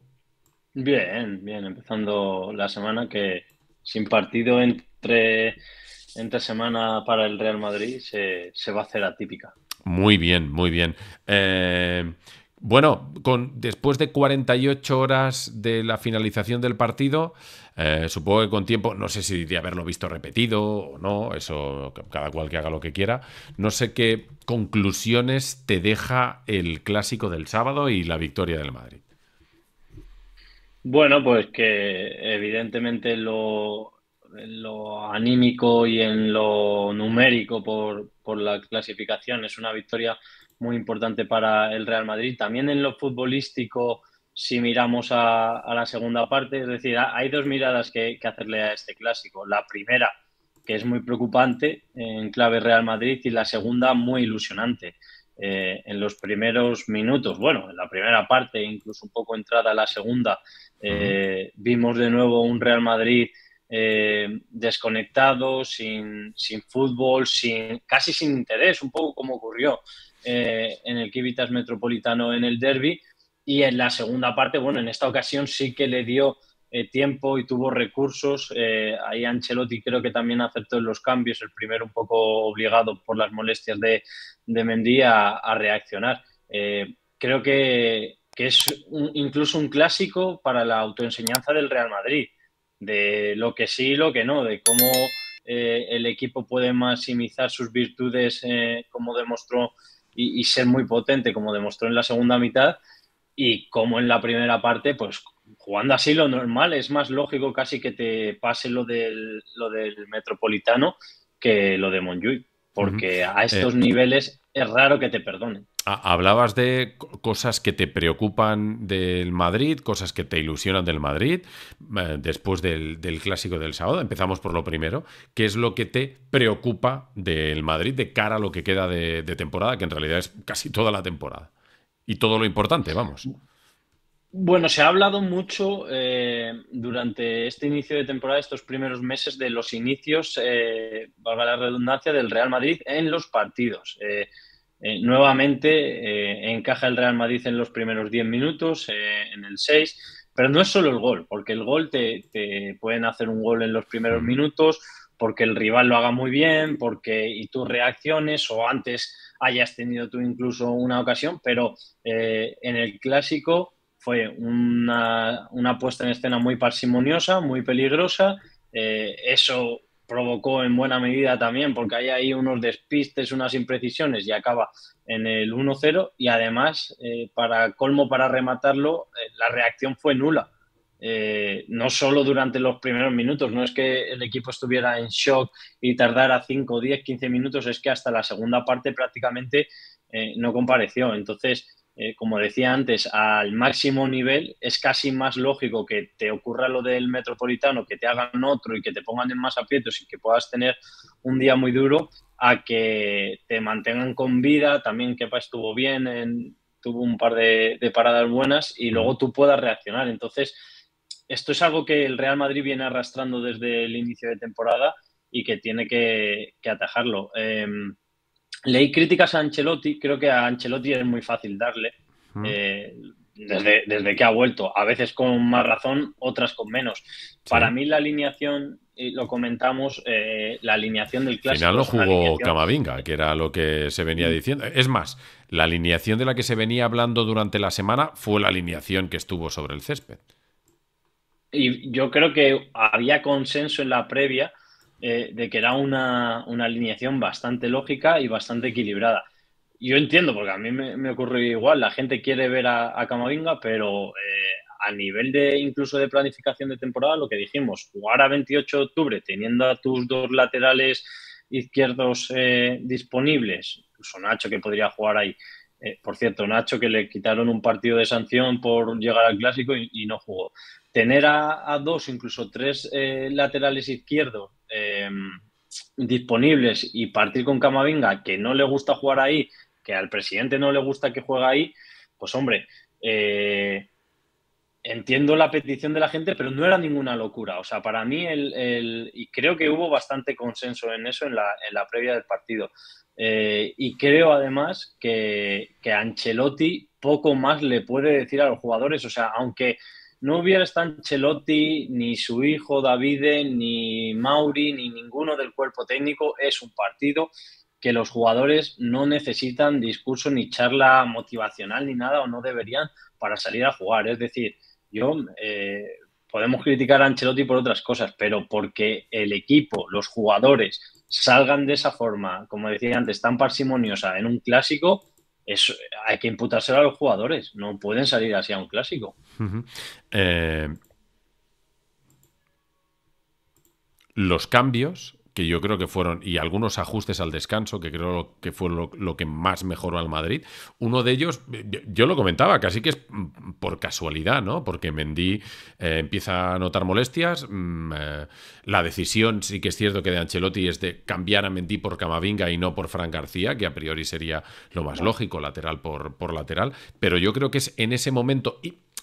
Speaker 3: Bien, bien, empezando la semana que sin partido entre, entre semana para el Real Madrid se, se va a hacer atípica.
Speaker 1: Muy bien, muy bien. Eh, bueno, con, después de 48 horas de la finalización del partido, eh, supongo que con tiempo, no sé si de haberlo visto repetido o no, eso cada cual que haga lo que quiera, no sé qué conclusiones te deja el clásico del sábado y la victoria del Madrid.
Speaker 3: Bueno, pues que evidentemente lo, lo anímico y en lo numérico por la clasificación es una victoria muy importante para el Real Madrid. También en lo futbolístico, si miramos a, la segunda parte, es decir, hay dos miradas que, hacerle a este clásico. La primera, que es muy preocupante en clave Real Madrid, y la segunda, muy ilusionante. Eh, en los primeros minutos, bueno, en la primera parte, incluso un poco entrada a la segunda, eh, vimos de nuevo un Real Madrid eh, desconectado, sin, sin fútbol, sin, casi sin interés, un poco como ocurrió eh, en el Kivitas Metropolitano en el derby. Y en la segunda parte, bueno, en esta ocasión sí que le dio eh, tiempo y tuvo recursos. Eh, ahí Ancelotti creo que también aceptó los cambios, el primero un poco obligado por las molestias de, de Mendy a, reaccionar. creo que, es incluso un clásico para la autoenseñanza del Real Madrid, de lo que sí y lo que no, de cómo el equipo puede maximizar sus virtudes, como demostró y, ser muy potente, como demostró en la segunda mitad, y como en la primera parte, pues jugando así lo normal, es más lógico casi que te pase lo del, lo del Metropolitano que lo de Monjuy, porque a estos eh. niveles es raro que te perdonen.
Speaker 1: Ah, hablabas de cosas que te preocupan del Madrid, cosas que te ilusionan del Madrid, eh, después del, clásico del sábado. Empezamos por lo primero. ¿Qué es lo que te preocupa del Madrid de cara a lo que queda de, temporada, que en realidad es casi toda la temporada? Y todo lo importante, vamos.
Speaker 3: Bueno, se ha hablado mucho eh, durante este inicio de temporada, estos primeros meses, de los inicios, eh, valga la redundancia, del Real Madrid en los partidos. Eh, nuevamente eh, encaja el Real Madrid en los primeros 10 minutos, eh, en el 6, pero no es solo el gol, porque el gol te, pueden hacer un gol en los primeros minutos, porque el rival lo haga muy bien, porque y tus reacciones o antes hayas tenido tú incluso una ocasión, pero en el clásico fue una, una puesta en escena muy parsimoniosa, muy peligrosa, eso provocó en buena medida también, porque hay ahí unos despistes, unas imprecisiones y acaba en el 1-0 y además, eh, para colmo, para rematarlo, eh, la reacción fue nula. Eh, no solo durante los primeros minutos, no es que el equipo estuviera en shock y tardara 5, 10, 15 minutos, es que hasta la segunda parte prácticamente no compareció. Entonces, eh, como decía antes, al máximo nivel, es casi más lógico que te ocurra lo del metropolitano, que te hagan otro y que te pongan en más aprietos y que puedas tener un día muy duro, a que te mantengan con vida, también que estuvo bien, tuvo un par de, paradas buenas y luego tú puedas reaccionar. Entonces, esto es algo que el Real Madrid viene arrastrando desde el inicio de temporada y que tiene que, atajarlo. Em, leí críticas a Ancelotti, creo que a Ancelotti es muy fácil darle. Eh, desde, que ha vuelto, a veces con más razón, otras con menos. Para mí la alineación, lo comentamos, eh, la alineación del clásico... Al final lo jugó Camavinga,
Speaker 1: que era lo que se venía mm. diciendo. Es más, la alineación de la que se venía hablando durante la semana fue la alineación que estuvo sobre el césped.
Speaker 3: Y yo creo que había consenso en la previa eh, de que era una, alineación bastante lógica y bastante equilibrada. Yo entiendo, porque a mí me, me ocurrió igual, la gente quiere ver a, Camavinga, pero eh, a nivel de incluso de planificación de temporada, lo que dijimos, jugar a 28 de octubre teniendo a tus dos laterales izquierdos eh, disponibles, incluso pues, Nacho que podría jugar ahí. por cierto, Nacho que le quitaron un partido de sanción por llegar al clásico y, no jugó. Tener a, dos, incluso tres laterales izquierdos Em, disponibles y partir con Camavinga, que no le gusta jugar ahí, que al presidente no le gusta que juegue ahí, pues hombre, eh, entiendo la petición de la gente, pero no era ninguna locura. O sea, para mí, el, y creo que hubo bastante consenso en eso en la, en la previa del partido. Eh, y creo además que, que Ancelotti poco más le puede decir a los jugadores. O sea, aunque no hubiera estado Ancelotti, ni su hijo Davide, ni Mauri, ni ninguno del cuerpo técnico, es un partido que los jugadores no necesitan discurso ni charla motivacional ni nada o no deberían para salir a jugar. Es decir, yo eh, podemos criticar a Ancelotti por otras cosas, pero porque el equipo, los jugadores salgan de esa forma, como decía antes, tan parsimoniosa en un clásico, es, hay que imputárselo a los jugadores. No pueden salir así a un clásico.
Speaker 1: Eh, los cambios que yo creo que fueron, y algunos ajustes al descanso, que creo que fue lo, que más mejoró al Madrid. Uno de ellos, yo, lo comentaba, casi que es mm, por casualidad, ¿no? Porque Mendy eh, empieza a notar molestias. Mm, eh, la decisión, sí que es cierto que de Ancelotti es de cambiar a Mendy por Camavinga y no por Fran García, que a priori sería lo más lógico, lateral por, por lateral. Pero yo creo que es en ese momento.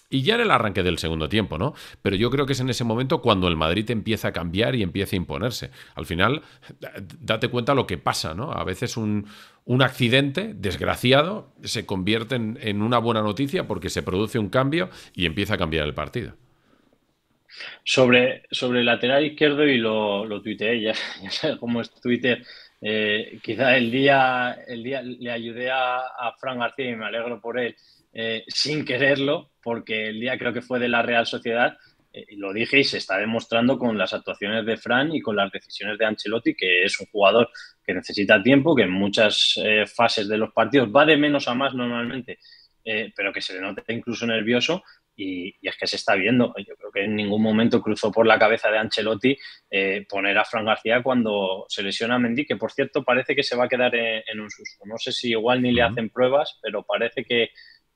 Speaker 1: Y ya era el arranque del segundo tiempo, ¿no? Pero yo creo que es en ese momento cuando el Madrid empieza a cambiar y empieza a imponerse. Al final, date cuenta lo que pasa, ¿no? A veces un, un accidente desgraciado se convierte en, una buena noticia porque se produce un cambio y empieza a cambiar el partido.
Speaker 3: Sobre, sobre el lateral izquierdo, y lo, lo tuiteé, ya, sabes cómo es Twitter, eh, quizás el día, el día le ayudé a, a Fran García y me alegro por él eh, sin quererlo, porque el día creo que fue de la Real Sociedad, eh, lo dije y se está demostrando con las actuaciones de Fran y con las decisiones de Ancelotti, que es un jugador que necesita tiempo, que en muchas eh, fases de los partidos va de menos a más normalmente, pero que se le nota incluso nervioso. Y, es que se está viendo. Yo creo que en ningún momento cruzó por la cabeza de Ancelotti poner a Fran García cuando se lesiona a Mendy, que por cierto parece que se va a quedar en un susto. No sé si igual ni le hacen pruebas, pero parece que,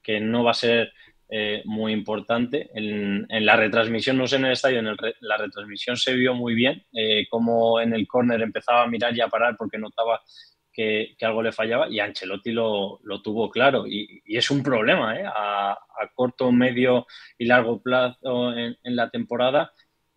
Speaker 3: que no va a ser eh, muy importante. En, la retransmisión, no sé en el estadio, en la retransmisión se vio muy bien, eh, como en el córner empezaba a mirar y a parar porque notaba que, algo le fallaba y Ancelotti lo, tuvo claro. Y, es un problema eh, a, corto, medio y largo plazo en, en la temporada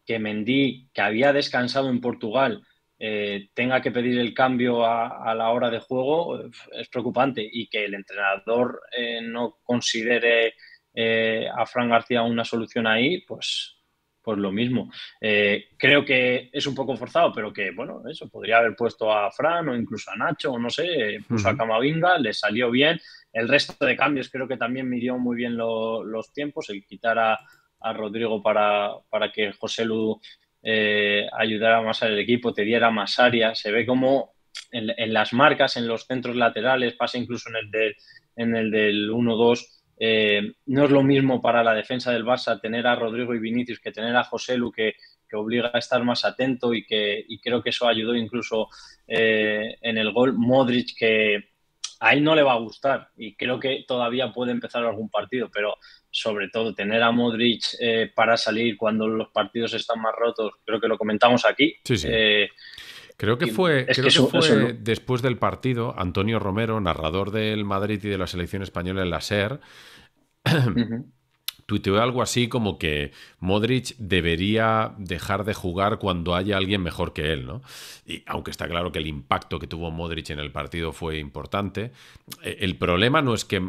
Speaker 3: que Mendy, que había descansado en Portugal, eh, tenga que pedir el cambio a, la hora de juego eh, es preocupante y que el entrenador eh, no considere a Fran García una solución ahí, pues, pues lo mismo. creo que es un poco forzado, pero que, bueno, eso podría haber puesto a Fran o incluso a Nacho, o no sé, puso a Camavinga, le salió bien. El resto de cambios creo que también midió muy bien los tiempos, el quitar a, a Rodrigo para, para que José Lu eh, ayudara más al equipo, te diera más área. Se ve como en, las marcas, en los centros laterales, pasa incluso en el, en el del 1-2. Eh, no es lo mismo para la defensa del Barça tener a Rodrigo y Vinicius que tener a José Luque, que, obliga a estar más atento y que creo que eso ayudó incluso eh, en el gol. Modric, que a él no le va a gustar y creo que todavía puede empezar algún partido, pero sobre todo tener a Modric eh, para salir cuando los partidos están más rotos, creo que lo comentamos aquí. Eh,
Speaker 1: creo que fue, después del partido, Antonio Romero, narrador del Madrid y de la selección española en la SER, tuiteó algo así como que Modric debería dejar de jugar cuando haya alguien mejor que él, ¿no? Y aunque está claro que el impacto que tuvo Modric en el partido fue importante, e, el problema no es que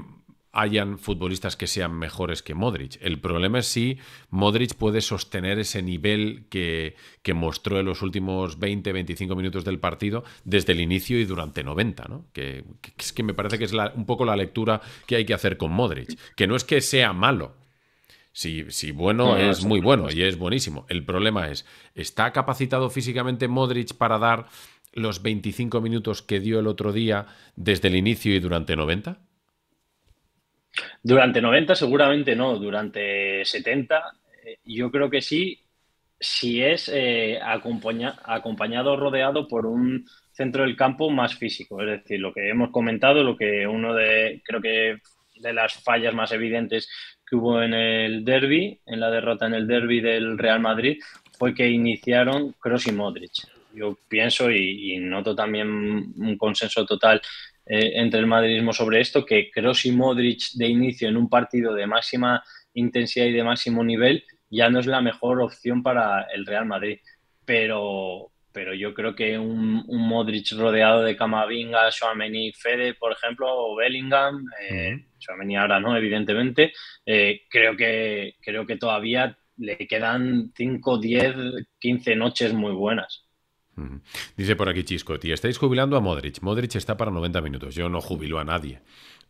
Speaker 1: hayan futbolistas que sean mejores que Modric. El problema es si Modric puede sostener ese nivel que, mostró en los últimos 20, 25 minutos del partido desde el inicio y durante 90, ¿no? Que, es que me parece que es un poco la lectura que hay que hacer con Modric. Que no es que sea malo, si, bueno, es muy bueno y es buenísimo. El problema es, ¿está capacitado físicamente Modric para dar los 25 minutos que dio el otro día desde el inicio y durante 90?
Speaker 3: Durante 90 seguramente no, durante 70 yo creo que sí, si es eh, acompañado o acompañado rodeado por un centro del campo más físico, es decir, lo que hemos comentado, lo que uno de, creo que de las fallas más evidentes en el derby, en la derrota en el derby del Real Madrid, fue que iniciaron Cross y Modric. Yo pienso y, noto también un consenso total eh, entre el madridismo sobre esto, que Cross y Modric de inicio en un partido de máxima intensidad y de máximo nivel ya no es la mejor opción para el Real Madrid. Pero, pero yo creo que un, Modric rodeado de Camavinga, y Fede, por ejemplo, o Bellingham, eh, ahora no, evidentemente, eh, creo, que, creo que todavía le quedan 5, 10, 15 noches muy buenas.
Speaker 1: Dice por aquí Chisco, estáis jubilando a Modric. Modric está para 90 minutos. Yo no jubilo a nadie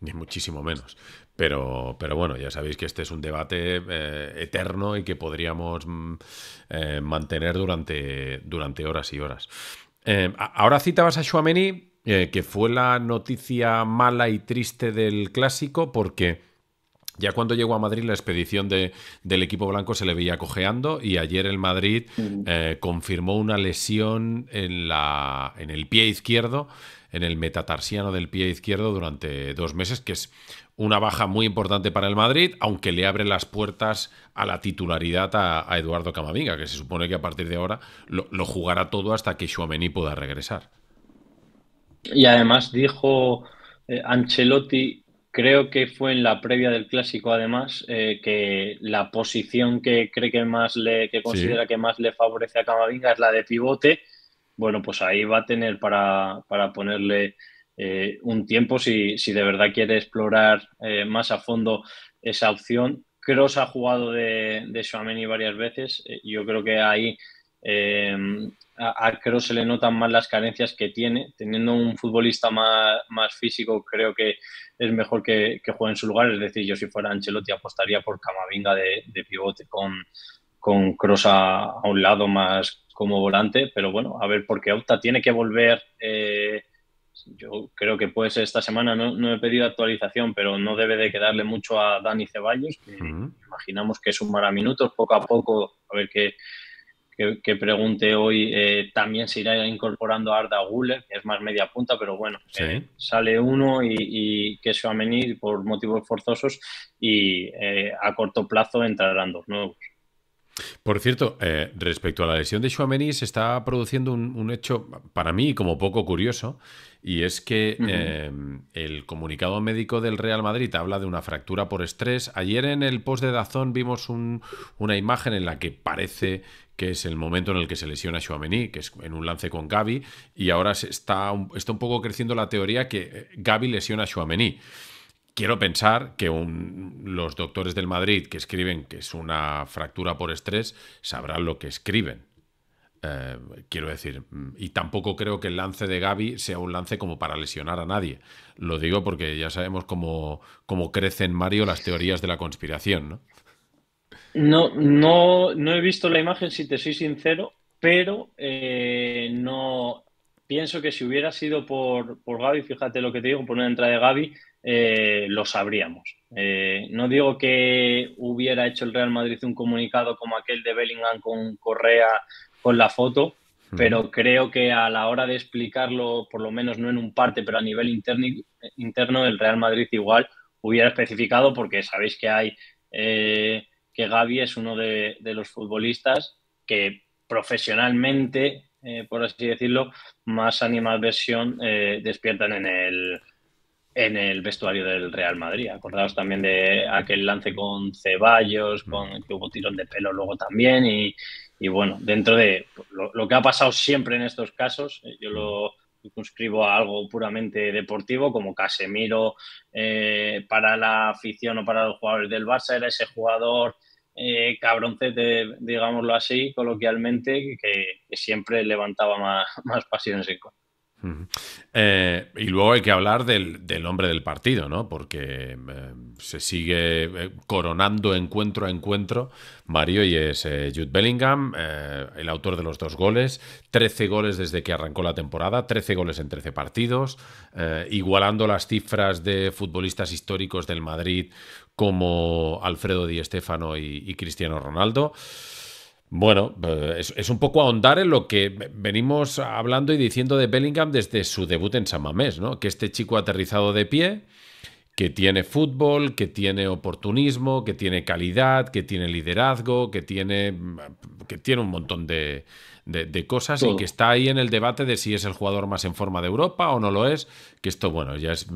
Speaker 1: ni muchísimo menos. Pero, pero bueno, ya sabéis que este es un debate eh, eterno y que podríamos mm, eh, mantener durante, durante horas y horas. Eh, ahora citabas a Schwameni, que fue la noticia mala y triste del clásico, porque ya cuando llegó a Madrid la expedición del equipo blanco se le veía cojeando y ayer el Madrid confirmó una lesión en, la, en el pie izquierdo en el metatarsiano del pie izquierdo durante dos meses, que es una baja muy importante para el Madrid, aunque le abre las puertas a la titularidad a, Eduardo Camavinga, que se supone que a partir de ahora lo, jugará todo hasta que Xuamení pueda regresar.
Speaker 3: Y además dijo eh, Ancelotti creo que fue en la previa del clásico además eh, que la posición que cree que más le que considera que más le favorece a Camavinga es la de pivote bueno, pues ahí va a tener para, ponerle eh, un tiempo si, si, de verdad quiere explorar eh, más a fondo esa opción. cross ha jugado de, de Schwameni varias veces. Eh, yo creo que ahí em, a, Cross se le notan más las carencias que tiene. Teniendo un futbolista más, más físico, creo que es mejor que, juegue en su lugar. Es decir, yo si fuera Ancelotti apostaría por Camavinga de, pivote con, con a, un lado más como volante, pero bueno, a ver, por qué Opta tiene que volver. Eh, yo creo que puede ser esta semana, no, no, he pedido actualización, pero no debe de quedarle mucho a Dani Ceballos. Imaginamos que sumará minutos poco a poco, a ver qué, que, pregunte hoy eh, también se irá incorporando a Arda Guller, que es más media punta, pero bueno, eh, sale uno y, que se va a venir por motivos forzosos y a corto plazo entrarán dos nuevos.
Speaker 1: Por cierto, eh, respecto a la lesión de Chouameni, se está produciendo un, hecho para mí como poco curioso, y es que eh, el comunicado médico del Real Madrid habla de una fractura por estrés. Ayer en el post de Dazón vimos una imagen en la que parece que es el momento en el que se lesiona Chouameni, que es en un lance con Gaby, y ahora se está, un poco creciendo la teoría que eh, Gaby lesiona a Quiero pensar que los doctores del Madrid que escriben que es una fractura por estrés sabrán lo que escriben. Eh, quiero decir, mm, y tampoco creo que el lance de Gaby sea un lance como para lesionar a nadie. Lo digo porque ya sabemos cómo, crecen, Mario, las teorías de la conspiración, ¿no?
Speaker 3: No, no, he visto la imagen, si te soy sincero, pero eh, no pienso que si hubiera sido por, por Gaby, fíjate lo que te digo, por una entrada de Gaby, eh, lo sabríamos. Eh, no digo que hubiera hecho el Real Madrid un comunicado como aquel de Bellingham con Correa con la foto, pero creo que a la hora de explicarlo, por lo menos no en un parte, pero a nivel interno, interno el Real Madrid igual hubiera especificado, porque sabéis que hay eh, que Gaby es uno de, los futbolistas que profesionalmente, por así decirlo, más animadversión despiertan en el, en el vestuario del Real Madrid. Acordaos también de aquel lance con Ceballos, con que hubo tirón de pelo luego también. Y, bueno, dentro de lo, que ha pasado siempre en estos casos, eh, yo lo circunscribo a algo puramente deportivo, como Casemiro eh, para la afición o para los jugadores del Barça, era ese jugador eh, cabroncete, digámoslo así, coloquialmente, que, siempre levantaba más, más pasiones en contra.
Speaker 1: Eh, y luego hay que hablar del, nombre del partido, ¿no? Porque eh, se sigue eh, coronando encuentro a encuentro Mario y es Jude Bellingham, el autor de los dos goles, 13 goles desde que arrancó la temporada, 13 goles en 13 partidos, igualando las cifras de futbolistas históricos del Madrid como Alfredo Di Stéfano y Cristiano Ronaldo. Bueno, eh, es, es, un poco ahondar en lo que venimos hablando y diciendo de Bellingham desde su debut en San Mamés, ¿no? Que este chico aterrizado de pie, que tiene fútbol, que tiene oportunismo, que tiene calidad, que tiene liderazgo, que tiene, que tiene un montón de, cosas y que está ahí en el debate de si es el jugador más en forma de Europa o no lo es, que esto, bueno, ya es,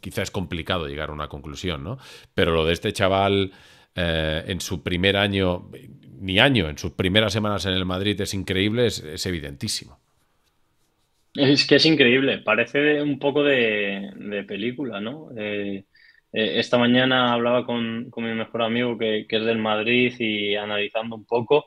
Speaker 1: quizá es complicado llegar a una conclusión, ¿no? Pero lo de este chaval eh, en su primer año ni año, en sus primeras semanas en el Madrid es increíble, es, evidentísimo.
Speaker 3: Es que es increíble, parece un poco de, de película, ¿no? Eh, eh, esta mañana hablaba con, con mi mejor amigo que, que, es del Madrid y analizando un poco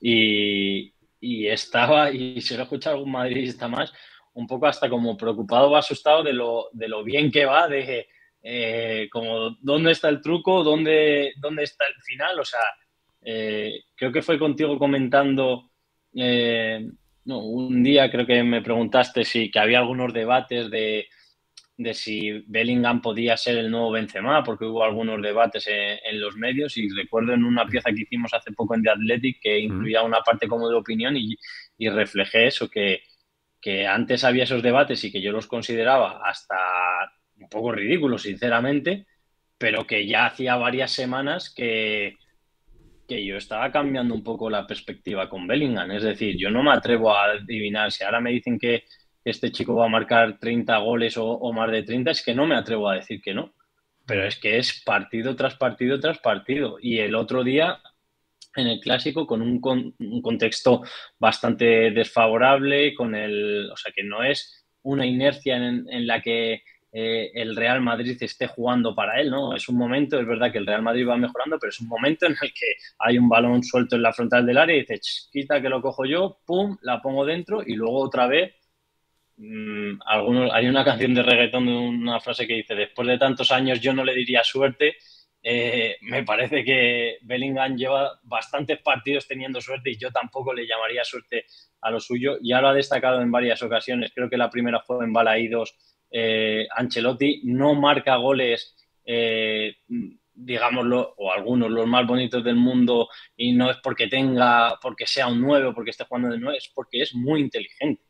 Speaker 3: y, y estaba, y se lo escucha escuchado algún madridista más, un poco hasta como preocupado o asustado de lo, de lo bien que va, de eh, como dónde está el truco, dónde, dónde está el final, o sea, eh, creo que fue contigo comentando eh, un día, creo que me preguntaste si que había algunos debates de, si Bellingham podía ser el nuevo Benzema, porque hubo algunos debates en, los medios y recuerdo en una pieza que hicimos hace poco en The Athletic que incluía una parte como de opinión y, reflejé eso, que, que antes había esos debates y que yo los consideraba hasta un poco ridículos, sinceramente, pero que ya hacía varias semanas que, yo estaba cambiando un poco la perspectiva con Bellingham. Es decir, yo no me atrevo a adivinar. Si ahora me dicen que este chico va a marcar 30 goles o, más de 30, es que no me atrevo a decir que no. Pero es que es partido tras partido tras partido. Y el otro día, en el clásico, con un, contexto bastante desfavorable, con el. O sea, que no es una inercia en la que eh, el Real Madrid esté jugando para él, ¿no? Es un momento, es verdad que el Real Madrid va mejorando, pero es un momento en el que hay un balón suelto en la frontal del área y dice, chiquita que lo cojo yo, pum, la pongo dentro y luego otra vez mm, hay una canción de reggaetón de una frase que dice, después de tantos años yo no le diría suerte. Eh, me parece que Bellingham lleva bastantes partidos teniendo suerte y yo tampoco le llamaría suerte a lo suyo. Ya lo ha destacado en varias ocasiones. Creo que la primera fue en Balaídos eh, Ancelotti no marca goles, eh, digámoslo, o algunos los más bonitos del mundo, y no es porque tenga, porque sea un nuevo, porque esté jugando de nuevo, es porque es muy inteligente.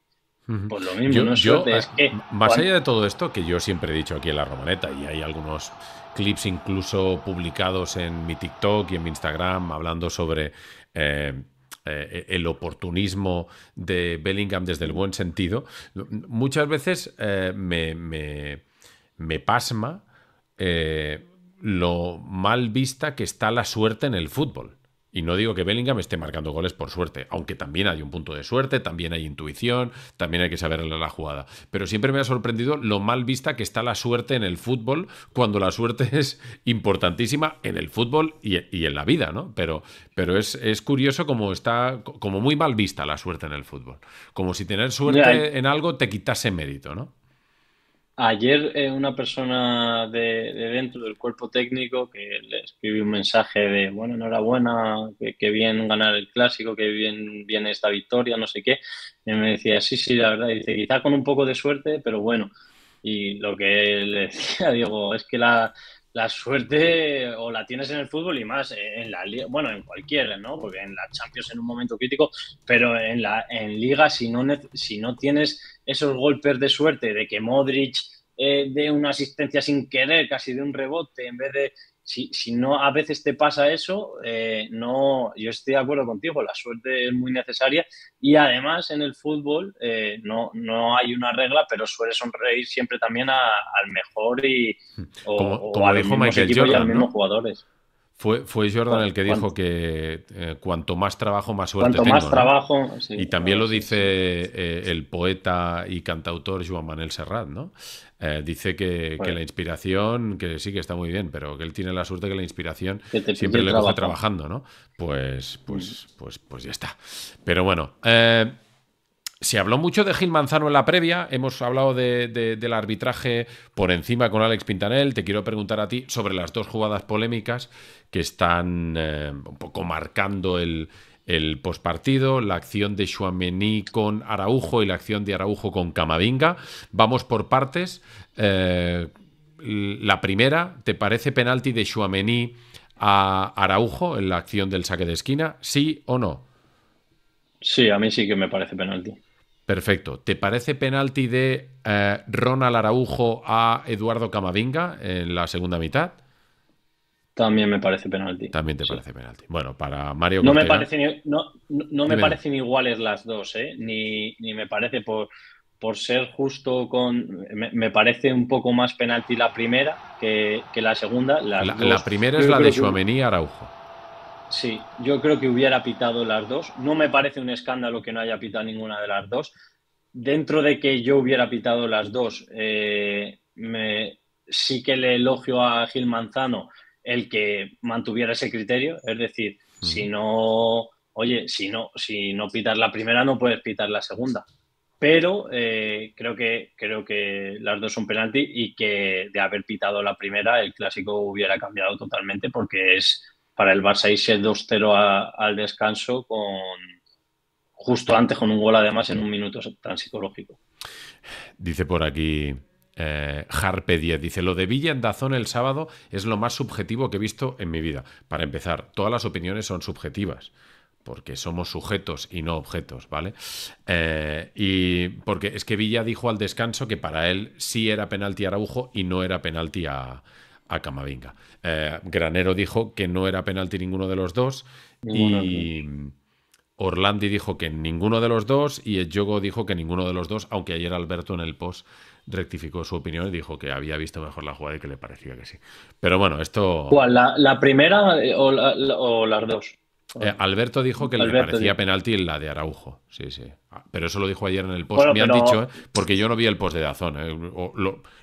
Speaker 1: Por pues lo mismo, no ah, Más allá de todo esto, que yo siempre he dicho aquí en la Romaneta, y hay algunos clips incluso publicados en mi TikTok y en mi Instagram hablando sobre eh, eh, e-, el oportunismo de Bellingham desde el buen sentido, muchas veces eh, me, pasma eh, lo mal vista que está la suerte en el fútbol. Y no digo que Bellingham esté marcando goles por suerte, aunque también hay un punto de suerte, también hay intuición, también hay que saberle la jugada. Pero siempre me ha sorprendido lo mal vista que está la suerte en el fútbol, cuando la suerte es importantísima en el fútbol y, en la vida, ¿no? Pero, pero es, es, curioso como está, como muy mal vista la suerte en el fútbol. Como si tener suerte en algo te quitase mérito, ¿no?
Speaker 3: Ayer eh, una persona de, dentro del cuerpo técnico que le escribí un mensaje de, bueno, enhorabuena, que, bien ganar el clásico, que bien viene esta victoria, no sé qué, y me decía, sí, sí, la verdad, dice, quizá con un poco de suerte, pero bueno. Y lo que le decía, Diego, es que la, la suerte o la tienes en el fútbol y más eh, en la liga, bueno, en cualquier, ¿no? Porque en la Champions en un momento crítico, pero en la en liga si no si no tienes esos golpes de suerte de que Modric eh, de una asistencia sin querer, casi de un rebote, en vez de si, si, no a veces te pasa eso, eh, no, yo estoy de acuerdo contigo, la suerte es muy necesaria y además en el fútbol eh, no, hay una regla, pero suele sonreír siempre también al mejor y hmm. o, como, como o jugadores.
Speaker 1: Fue, Jordan el que dijo que eh, cuanto más trabajo, más suerte. tengo, Y también lo dice eh, el poeta y cantautor Joan Manuel Serrat, ¿no? Eh, dice que, pues la inspiración, que sí, que está muy bien, pero que él tiene la suerte que la inspiración siempre le coge trabajando, ¿no? Pues, pues, mm. pues, pues, ya está. Pero bueno, se habló mucho de Gil Manzano en la previa, hemos hablado del arbitraje por encima con Alex Pintanel, te quiero preguntar a ti sobre las dos jugadas polémicas que están eh, un poco marcando el, pospartido, postpartido, la acción de Xuamení con Araujo y la acción de Araujo con Camavinga. Vamos por partes. Eh, la primera, ¿te parece penalti de Xuamení a Araujo en la acción del saque de esquina? ¿Sí o no?
Speaker 3: Sí, a mí sí que me parece penalti.
Speaker 1: Perfecto. ¿Te parece penalti de eh, Ronald Araujo a Eduardo Camavinga en la segunda mitad? También me parece penalti. También te parece penalti. Bueno, para Mario. No me,
Speaker 3: no, no, me parecen iguales las dos, ¿eh? ni, me parece por, por ser justo con. Me, parece un poco más penalti la primera que, la segunda. la, primera es la de Suamení Araujo. Sí, yo creo que hubiera pitado las dos. No me parece un escándalo que no haya pitado ninguna de las dos. Dentro de que yo hubiera pitado las dos, eh, sí que le elogio a Gil Manzano el que mantuviera ese criterio. Es decir, si no, oye, si no, si no pitas la primera, no puedes pitar la segunda. Pero eh, creo, que, creo que las dos son penalti y que de haber pitado la primera, el clásico hubiera cambiado totalmente porque es para el Barça 6 2-0 al descanso con justo antes con un gol además en un minuto tan psicológico.
Speaker 1: Dice por aquí eh, Harpe 10, dice, lo de Villa en Dazón el sábado es lo más subjetivo que he visto en mi vida. Para empezar, todas las opiniones son subjetivas porque somos sujetos y no objetos, ¿vale? Eh, y porque es que Villa dijo al descanso que para él sí era penalti a Araujo y no era penalti a, a Camavinga. Eh, Granero dijo que no era penalti ninguno de los dos y Orlandi dijo que ninguno de los dos y el Jogo dijo que ninguno de los dos, aunque ayer Alberto en el post rectificó su opinión y dijo que había visto mejor la jugada y que le parecía que sí. Pero bueno, esto... ¿Cuál?
Speaker 3: ¿La, primera eh, o las dos?
Speaker 1: Eh, Alberto dijo que le parecía penalti en la de Araujo. Sí, sí. Ah, pero eso lo dijo ayer en el post. Me han dicho, eh, porque yo no vi el post de Dazón. Eh,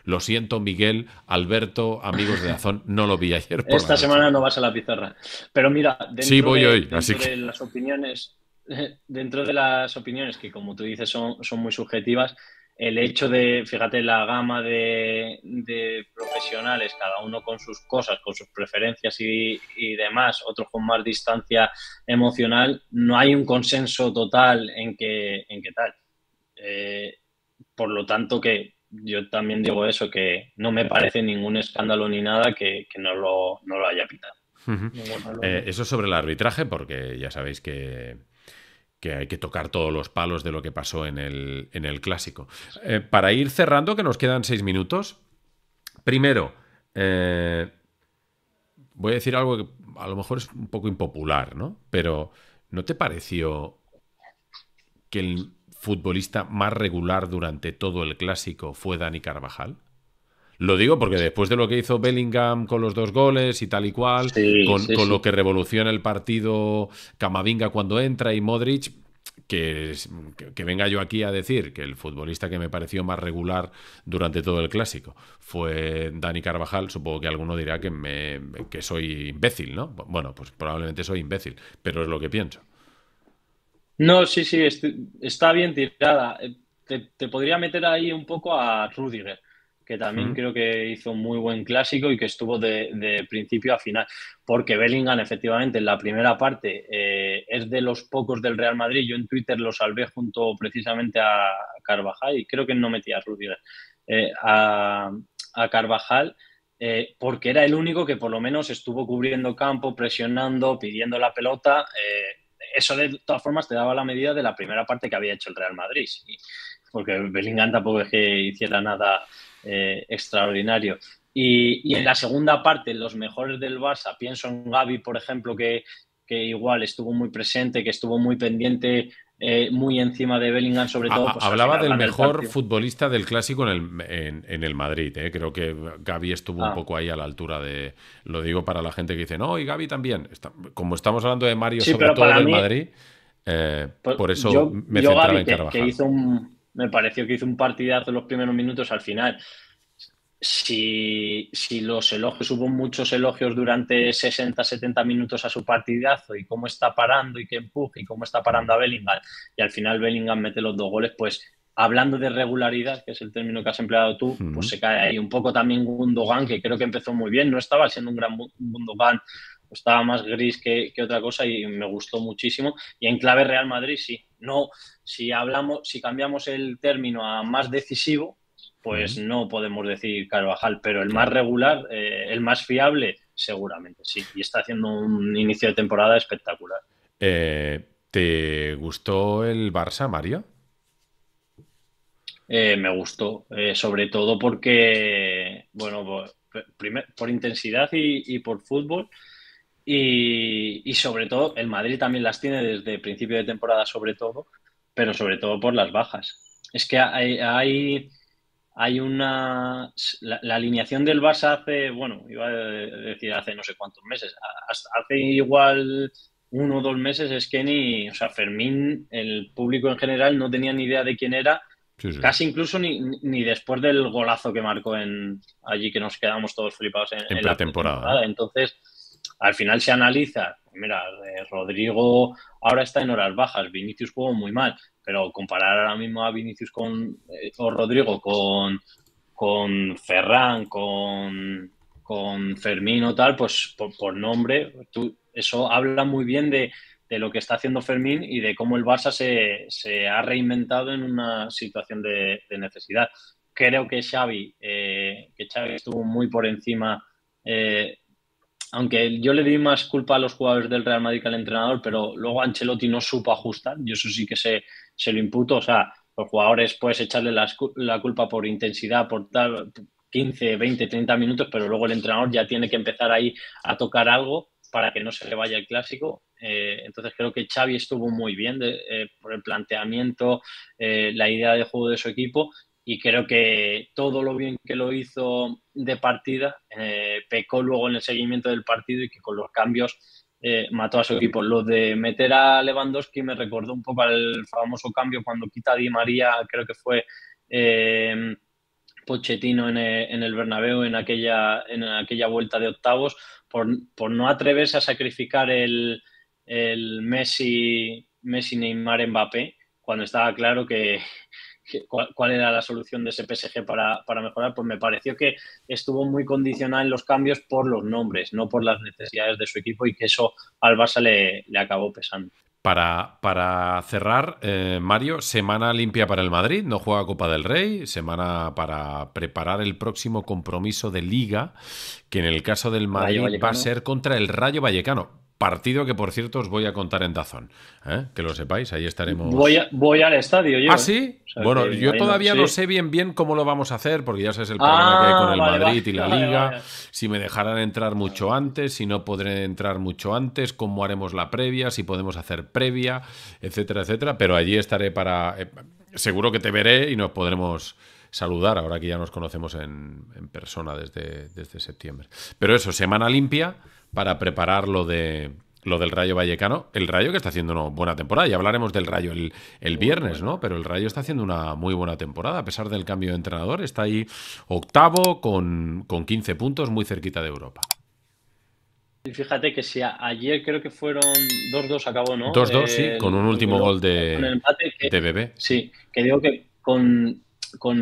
Speaker 1: lo, siento, Miguel, Alberto, amigos de Dazón, no lo vi ayer. Esta
Speaker 3: semana no vas a la pizarra. Pero mira, dentro, voy de, hoy, así que... las opiniones, dentro de las opiniones que, como tú dices, son muy subjetivas, el hecho de, fíjate, la gama de, profesionales, cada uno con sus cosas, con sus preferencias y, demás, otros con más distancia emocional, no hay un consenso total en que, tal. Eh, por lo tanto, que yo también digo eso, que no me parece ningún escándalo ni nada que, no, lo, no lo haya pitado.
Speaker 1: Eh, eso sobre el arbitraje, porque ya sabéis que que hay que tocar todos los palos de lo que pasó en el, clásico. Eh, para ir cerrando, que nos quedan seis minutos. Primero, eh, voy a decir algo que a lo mejor es un poco impopular, ¿no? Pero ¿no te pareció que el futbolista más regular durante todo el clásico fue Dani Carvajal? Lo digo porque después de lo que hizo Bellingham con los dos goles y tal y cual, con, lo que revoluciona el partido Camavinga cuando entra y Modric, que, que, venga yo aquí a decir que el futbolista que me pareció más regular durante todo el clásico fue Dani Carvajal, supongo que alguno dirá que, me, soy imbécil, ¿no? Bueno, pues probablemente soy imbécil, pero es lo que pienso.
Speaker 3: No, sí, sí, está bien tirada. Eh, te, te podría meter ahí un poco a Rudiger que también creo que hizo un muy buen clásico y que estuvo de, principio a final. Porque Bellingham, efectivamente, en la primera parte eh, es de los pocos del Real Madrid. Yo en Twitter lo salvé junto precisamente a Carvajal y creo que no metía a eh, a, Carvajal. Eh, porque era el único que por lo menos estuvo cubriendo campo, presionando, pidiendo la pelota. eso de todas formas te daba la medida de la primera parte que había hecho el Real Madrid, porque Bellingham tampoco es que hiciera nada eh, extraordinario. Y, en la segunda parte, los mejores del Barça, pienso en Gaby, por ejemplo, que, igual estuvo muy presente, que estuvo muy pendiente, eh, muy encima de Bellingham, sobre ah, todo. Ah, pues, hablaba del mejor
Speaker 1: futbolista del clásico en el, Madrid. Eh. Creo que Gaby estuvo un ah. poco ahí a la altura de. Lo digo para la gente que dice, no, y Gaby también. como estamos hablando de Mario, sobre todo del Madrid, pues por eso me centraba en Carvajal. que
Speaker 3: hizo un me pareció que hizo un partidazo en los primeros minutos al final. Si, los elogios, hubo muchos elogios durante 60, 70 minutos a su partidazo y cómo está parando y qué empuje y cómo está parando a Bellingham y al final Bellingham mete los dos goles, pues hablando de regularidad, que es el término que has empleado tú, pues se cae ahí un poco también Gundogan, que creo que empezó muy bien, no estaba siendo un gran Gundogan estaba más gris que, otra cosa y me gustó muchísimo. Y en clave Real Madrid, sí. No, si hablamos, si cambiamos el término a más decisivo, pues no podemos decir Carvajal, pero el más regular, eh, el más fiable, seguramente, sí. Y está haciendo un inicio de temporada espectacular.
Speaker 1: Eh, ¿Te gustó el Barça, Mario?
Speaker 3: Eh, me gustó, sobre todo porque, bueno, por, por intensidad y, y por fútbol, y, sobre todo, el Madrid también las tiene desde principio de temporada, sobre todo, pero sobre todo por las bajas. Es que hay, hay, una. La, alineación del Barça hace, bueno, iba a decir hace no sé cuántos meses, hace igual uno o dos meses es que ni. O sea, Fermín, el público en general, no tenía ni idea de quién era. Casi incluso ni, ni, después del golazo que marcó en allí que nos quedamos todos flipados
Speaker 1: en, la temporada.
Speaker 3: Entonces, al final se analiza, mira, eh, Rodrigo ahora está en horas bajas, Vinicius jugó muy mal, pero comparar ahora mismo a Vinicius con, eh, o Rodrigo con, con Ferran, con, con Fermín o tal, pues por, nombre, eso habla muy bien de, lo que está haciendo Fermín y de cómo el Barça se, se ha reinventado en una situación de, necesidad. Creo que Xavi, eh, que Xavi estuvo muy por encima aunque yo le di más culpa a los jugadores del Real Madrid que al entrenador, pero luego Ancelotti no supo ajustar, yo eso sí que se, lo imputo, o sea, los jugadores puedes echarle la, culpa por intensidad, por tal, 15, 20, 30 minutos, pero luego el entrenador ya tiene que empezar ahí a tocar algo para que no se le vaya el clásico. Eh, entonces creo que Xavi estuvo muy bien eh, por el planteamiento, eh, la idea de juego de su equipo y creo que todo lo bien que lo hizo de partida, eh, pecó luego en el seguimiento del partido y que con los cambios eh, mató a su equipo. Lo de meter a Lewandowski me recordó un poco al famoso cambio cuando quita a Di María, creo que fue Pochetino em, Pochettino en, el Bernabéu en aquella, en aquella vuelta de octavos, por, no atreverse a sacrificar el, el Messi, Messi, Neymar, Mbappé, cuando estaba claro que cuál, era la solución de ese PSG para, mejorar, pues me pareció que estuvo muy condicionada en los cambios por los nombres, no por las necesidades de su equipo y que eso al Barça le, acabó pesando.
Speaker 1: Para, para cerrar, eh, Mario, semana limpia para el Madrid, no juega Copa del Rey, semana para preparar el próximo compromiso de liga, que en el caso del Madrid va a ser contra el Rayo Vallecano Partido que, por cierto, os voy a contar en Dazón. ¿eh? Que lo sepáis, ahí estaremos. Voy, al estadio yo. ¿Ah, sí? ¿eh? bueno, yo todavía no, sé bien bien cómo lo vamos a hacer, porque ya sabes el ah, problema que hay con el Madrid y la Liga. Si me dejarán entrar mucho antes, si no podré entrar mucho antes, cómo haremos la previa, si podemos hacer previa, etcétera, etcétera. Pero allí estaré para. Eh, seguro que te veré y nos podremos saludar ahora que ya nos conocemos en, persona desde, desde septiembre. Pero eso, semana limpia para preparar lo de lo del Rayo Vallecano, el Rayo que está haciendo una buena temporada, ya hablaremos del Rayo el, viernes, ¿no? Pero el Rayo está haciendo una muy buena temporada, a pesar del cambio de entrenador, está ahí octavo con, 15 puntos, muy cerquita de Europa.
Speaker 3: Y fíjate que si ayer creo que fueron 2-2 acabó, ¿no? 2-2, sí, con un último gol de, Bebé. Sí, que digo que con,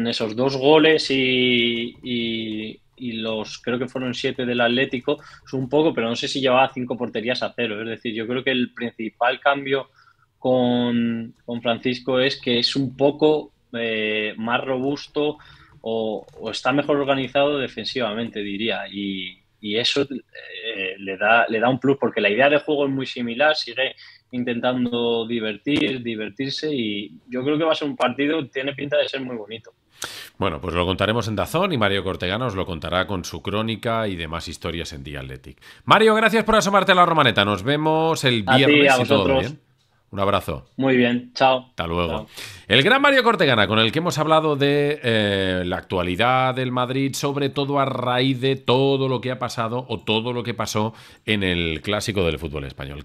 Speaker 3: esos dos goles y y los creo que fueron siete del Atlético, es un poco, pero no sé si llevaba cinco porterías a cero. Es decir, yo creo que el principal cambio con, Francisco es que es un poco eh, más robusto o, está mejor organizado defensivamente, diría. Y, eso eh, le, da, le da un plus, porque la idea de juego es muy similar, sigue intentando divertir, divertirse y yo creo que va a ser un partido, tiene pinta de ser muy bonito.
Speaker 1: Bueno, pues lo contaremos en Dazón y Mario Cortegana os lo contará con su crónica y demás historias en The Mario, gracias por asomarte a la romaneta. Nos vemos el viernes a y Un abrazo.
Speaker 3: Muy bien, chao.
Speaker 1: Hasta luego. El gran Mario Cortegana, con el que hemos hablado de eh, la actualidad del Madrid, sobre todo a raíz de todo lo que ha pasado o todo lo que pasó en el clásico del fútbol español.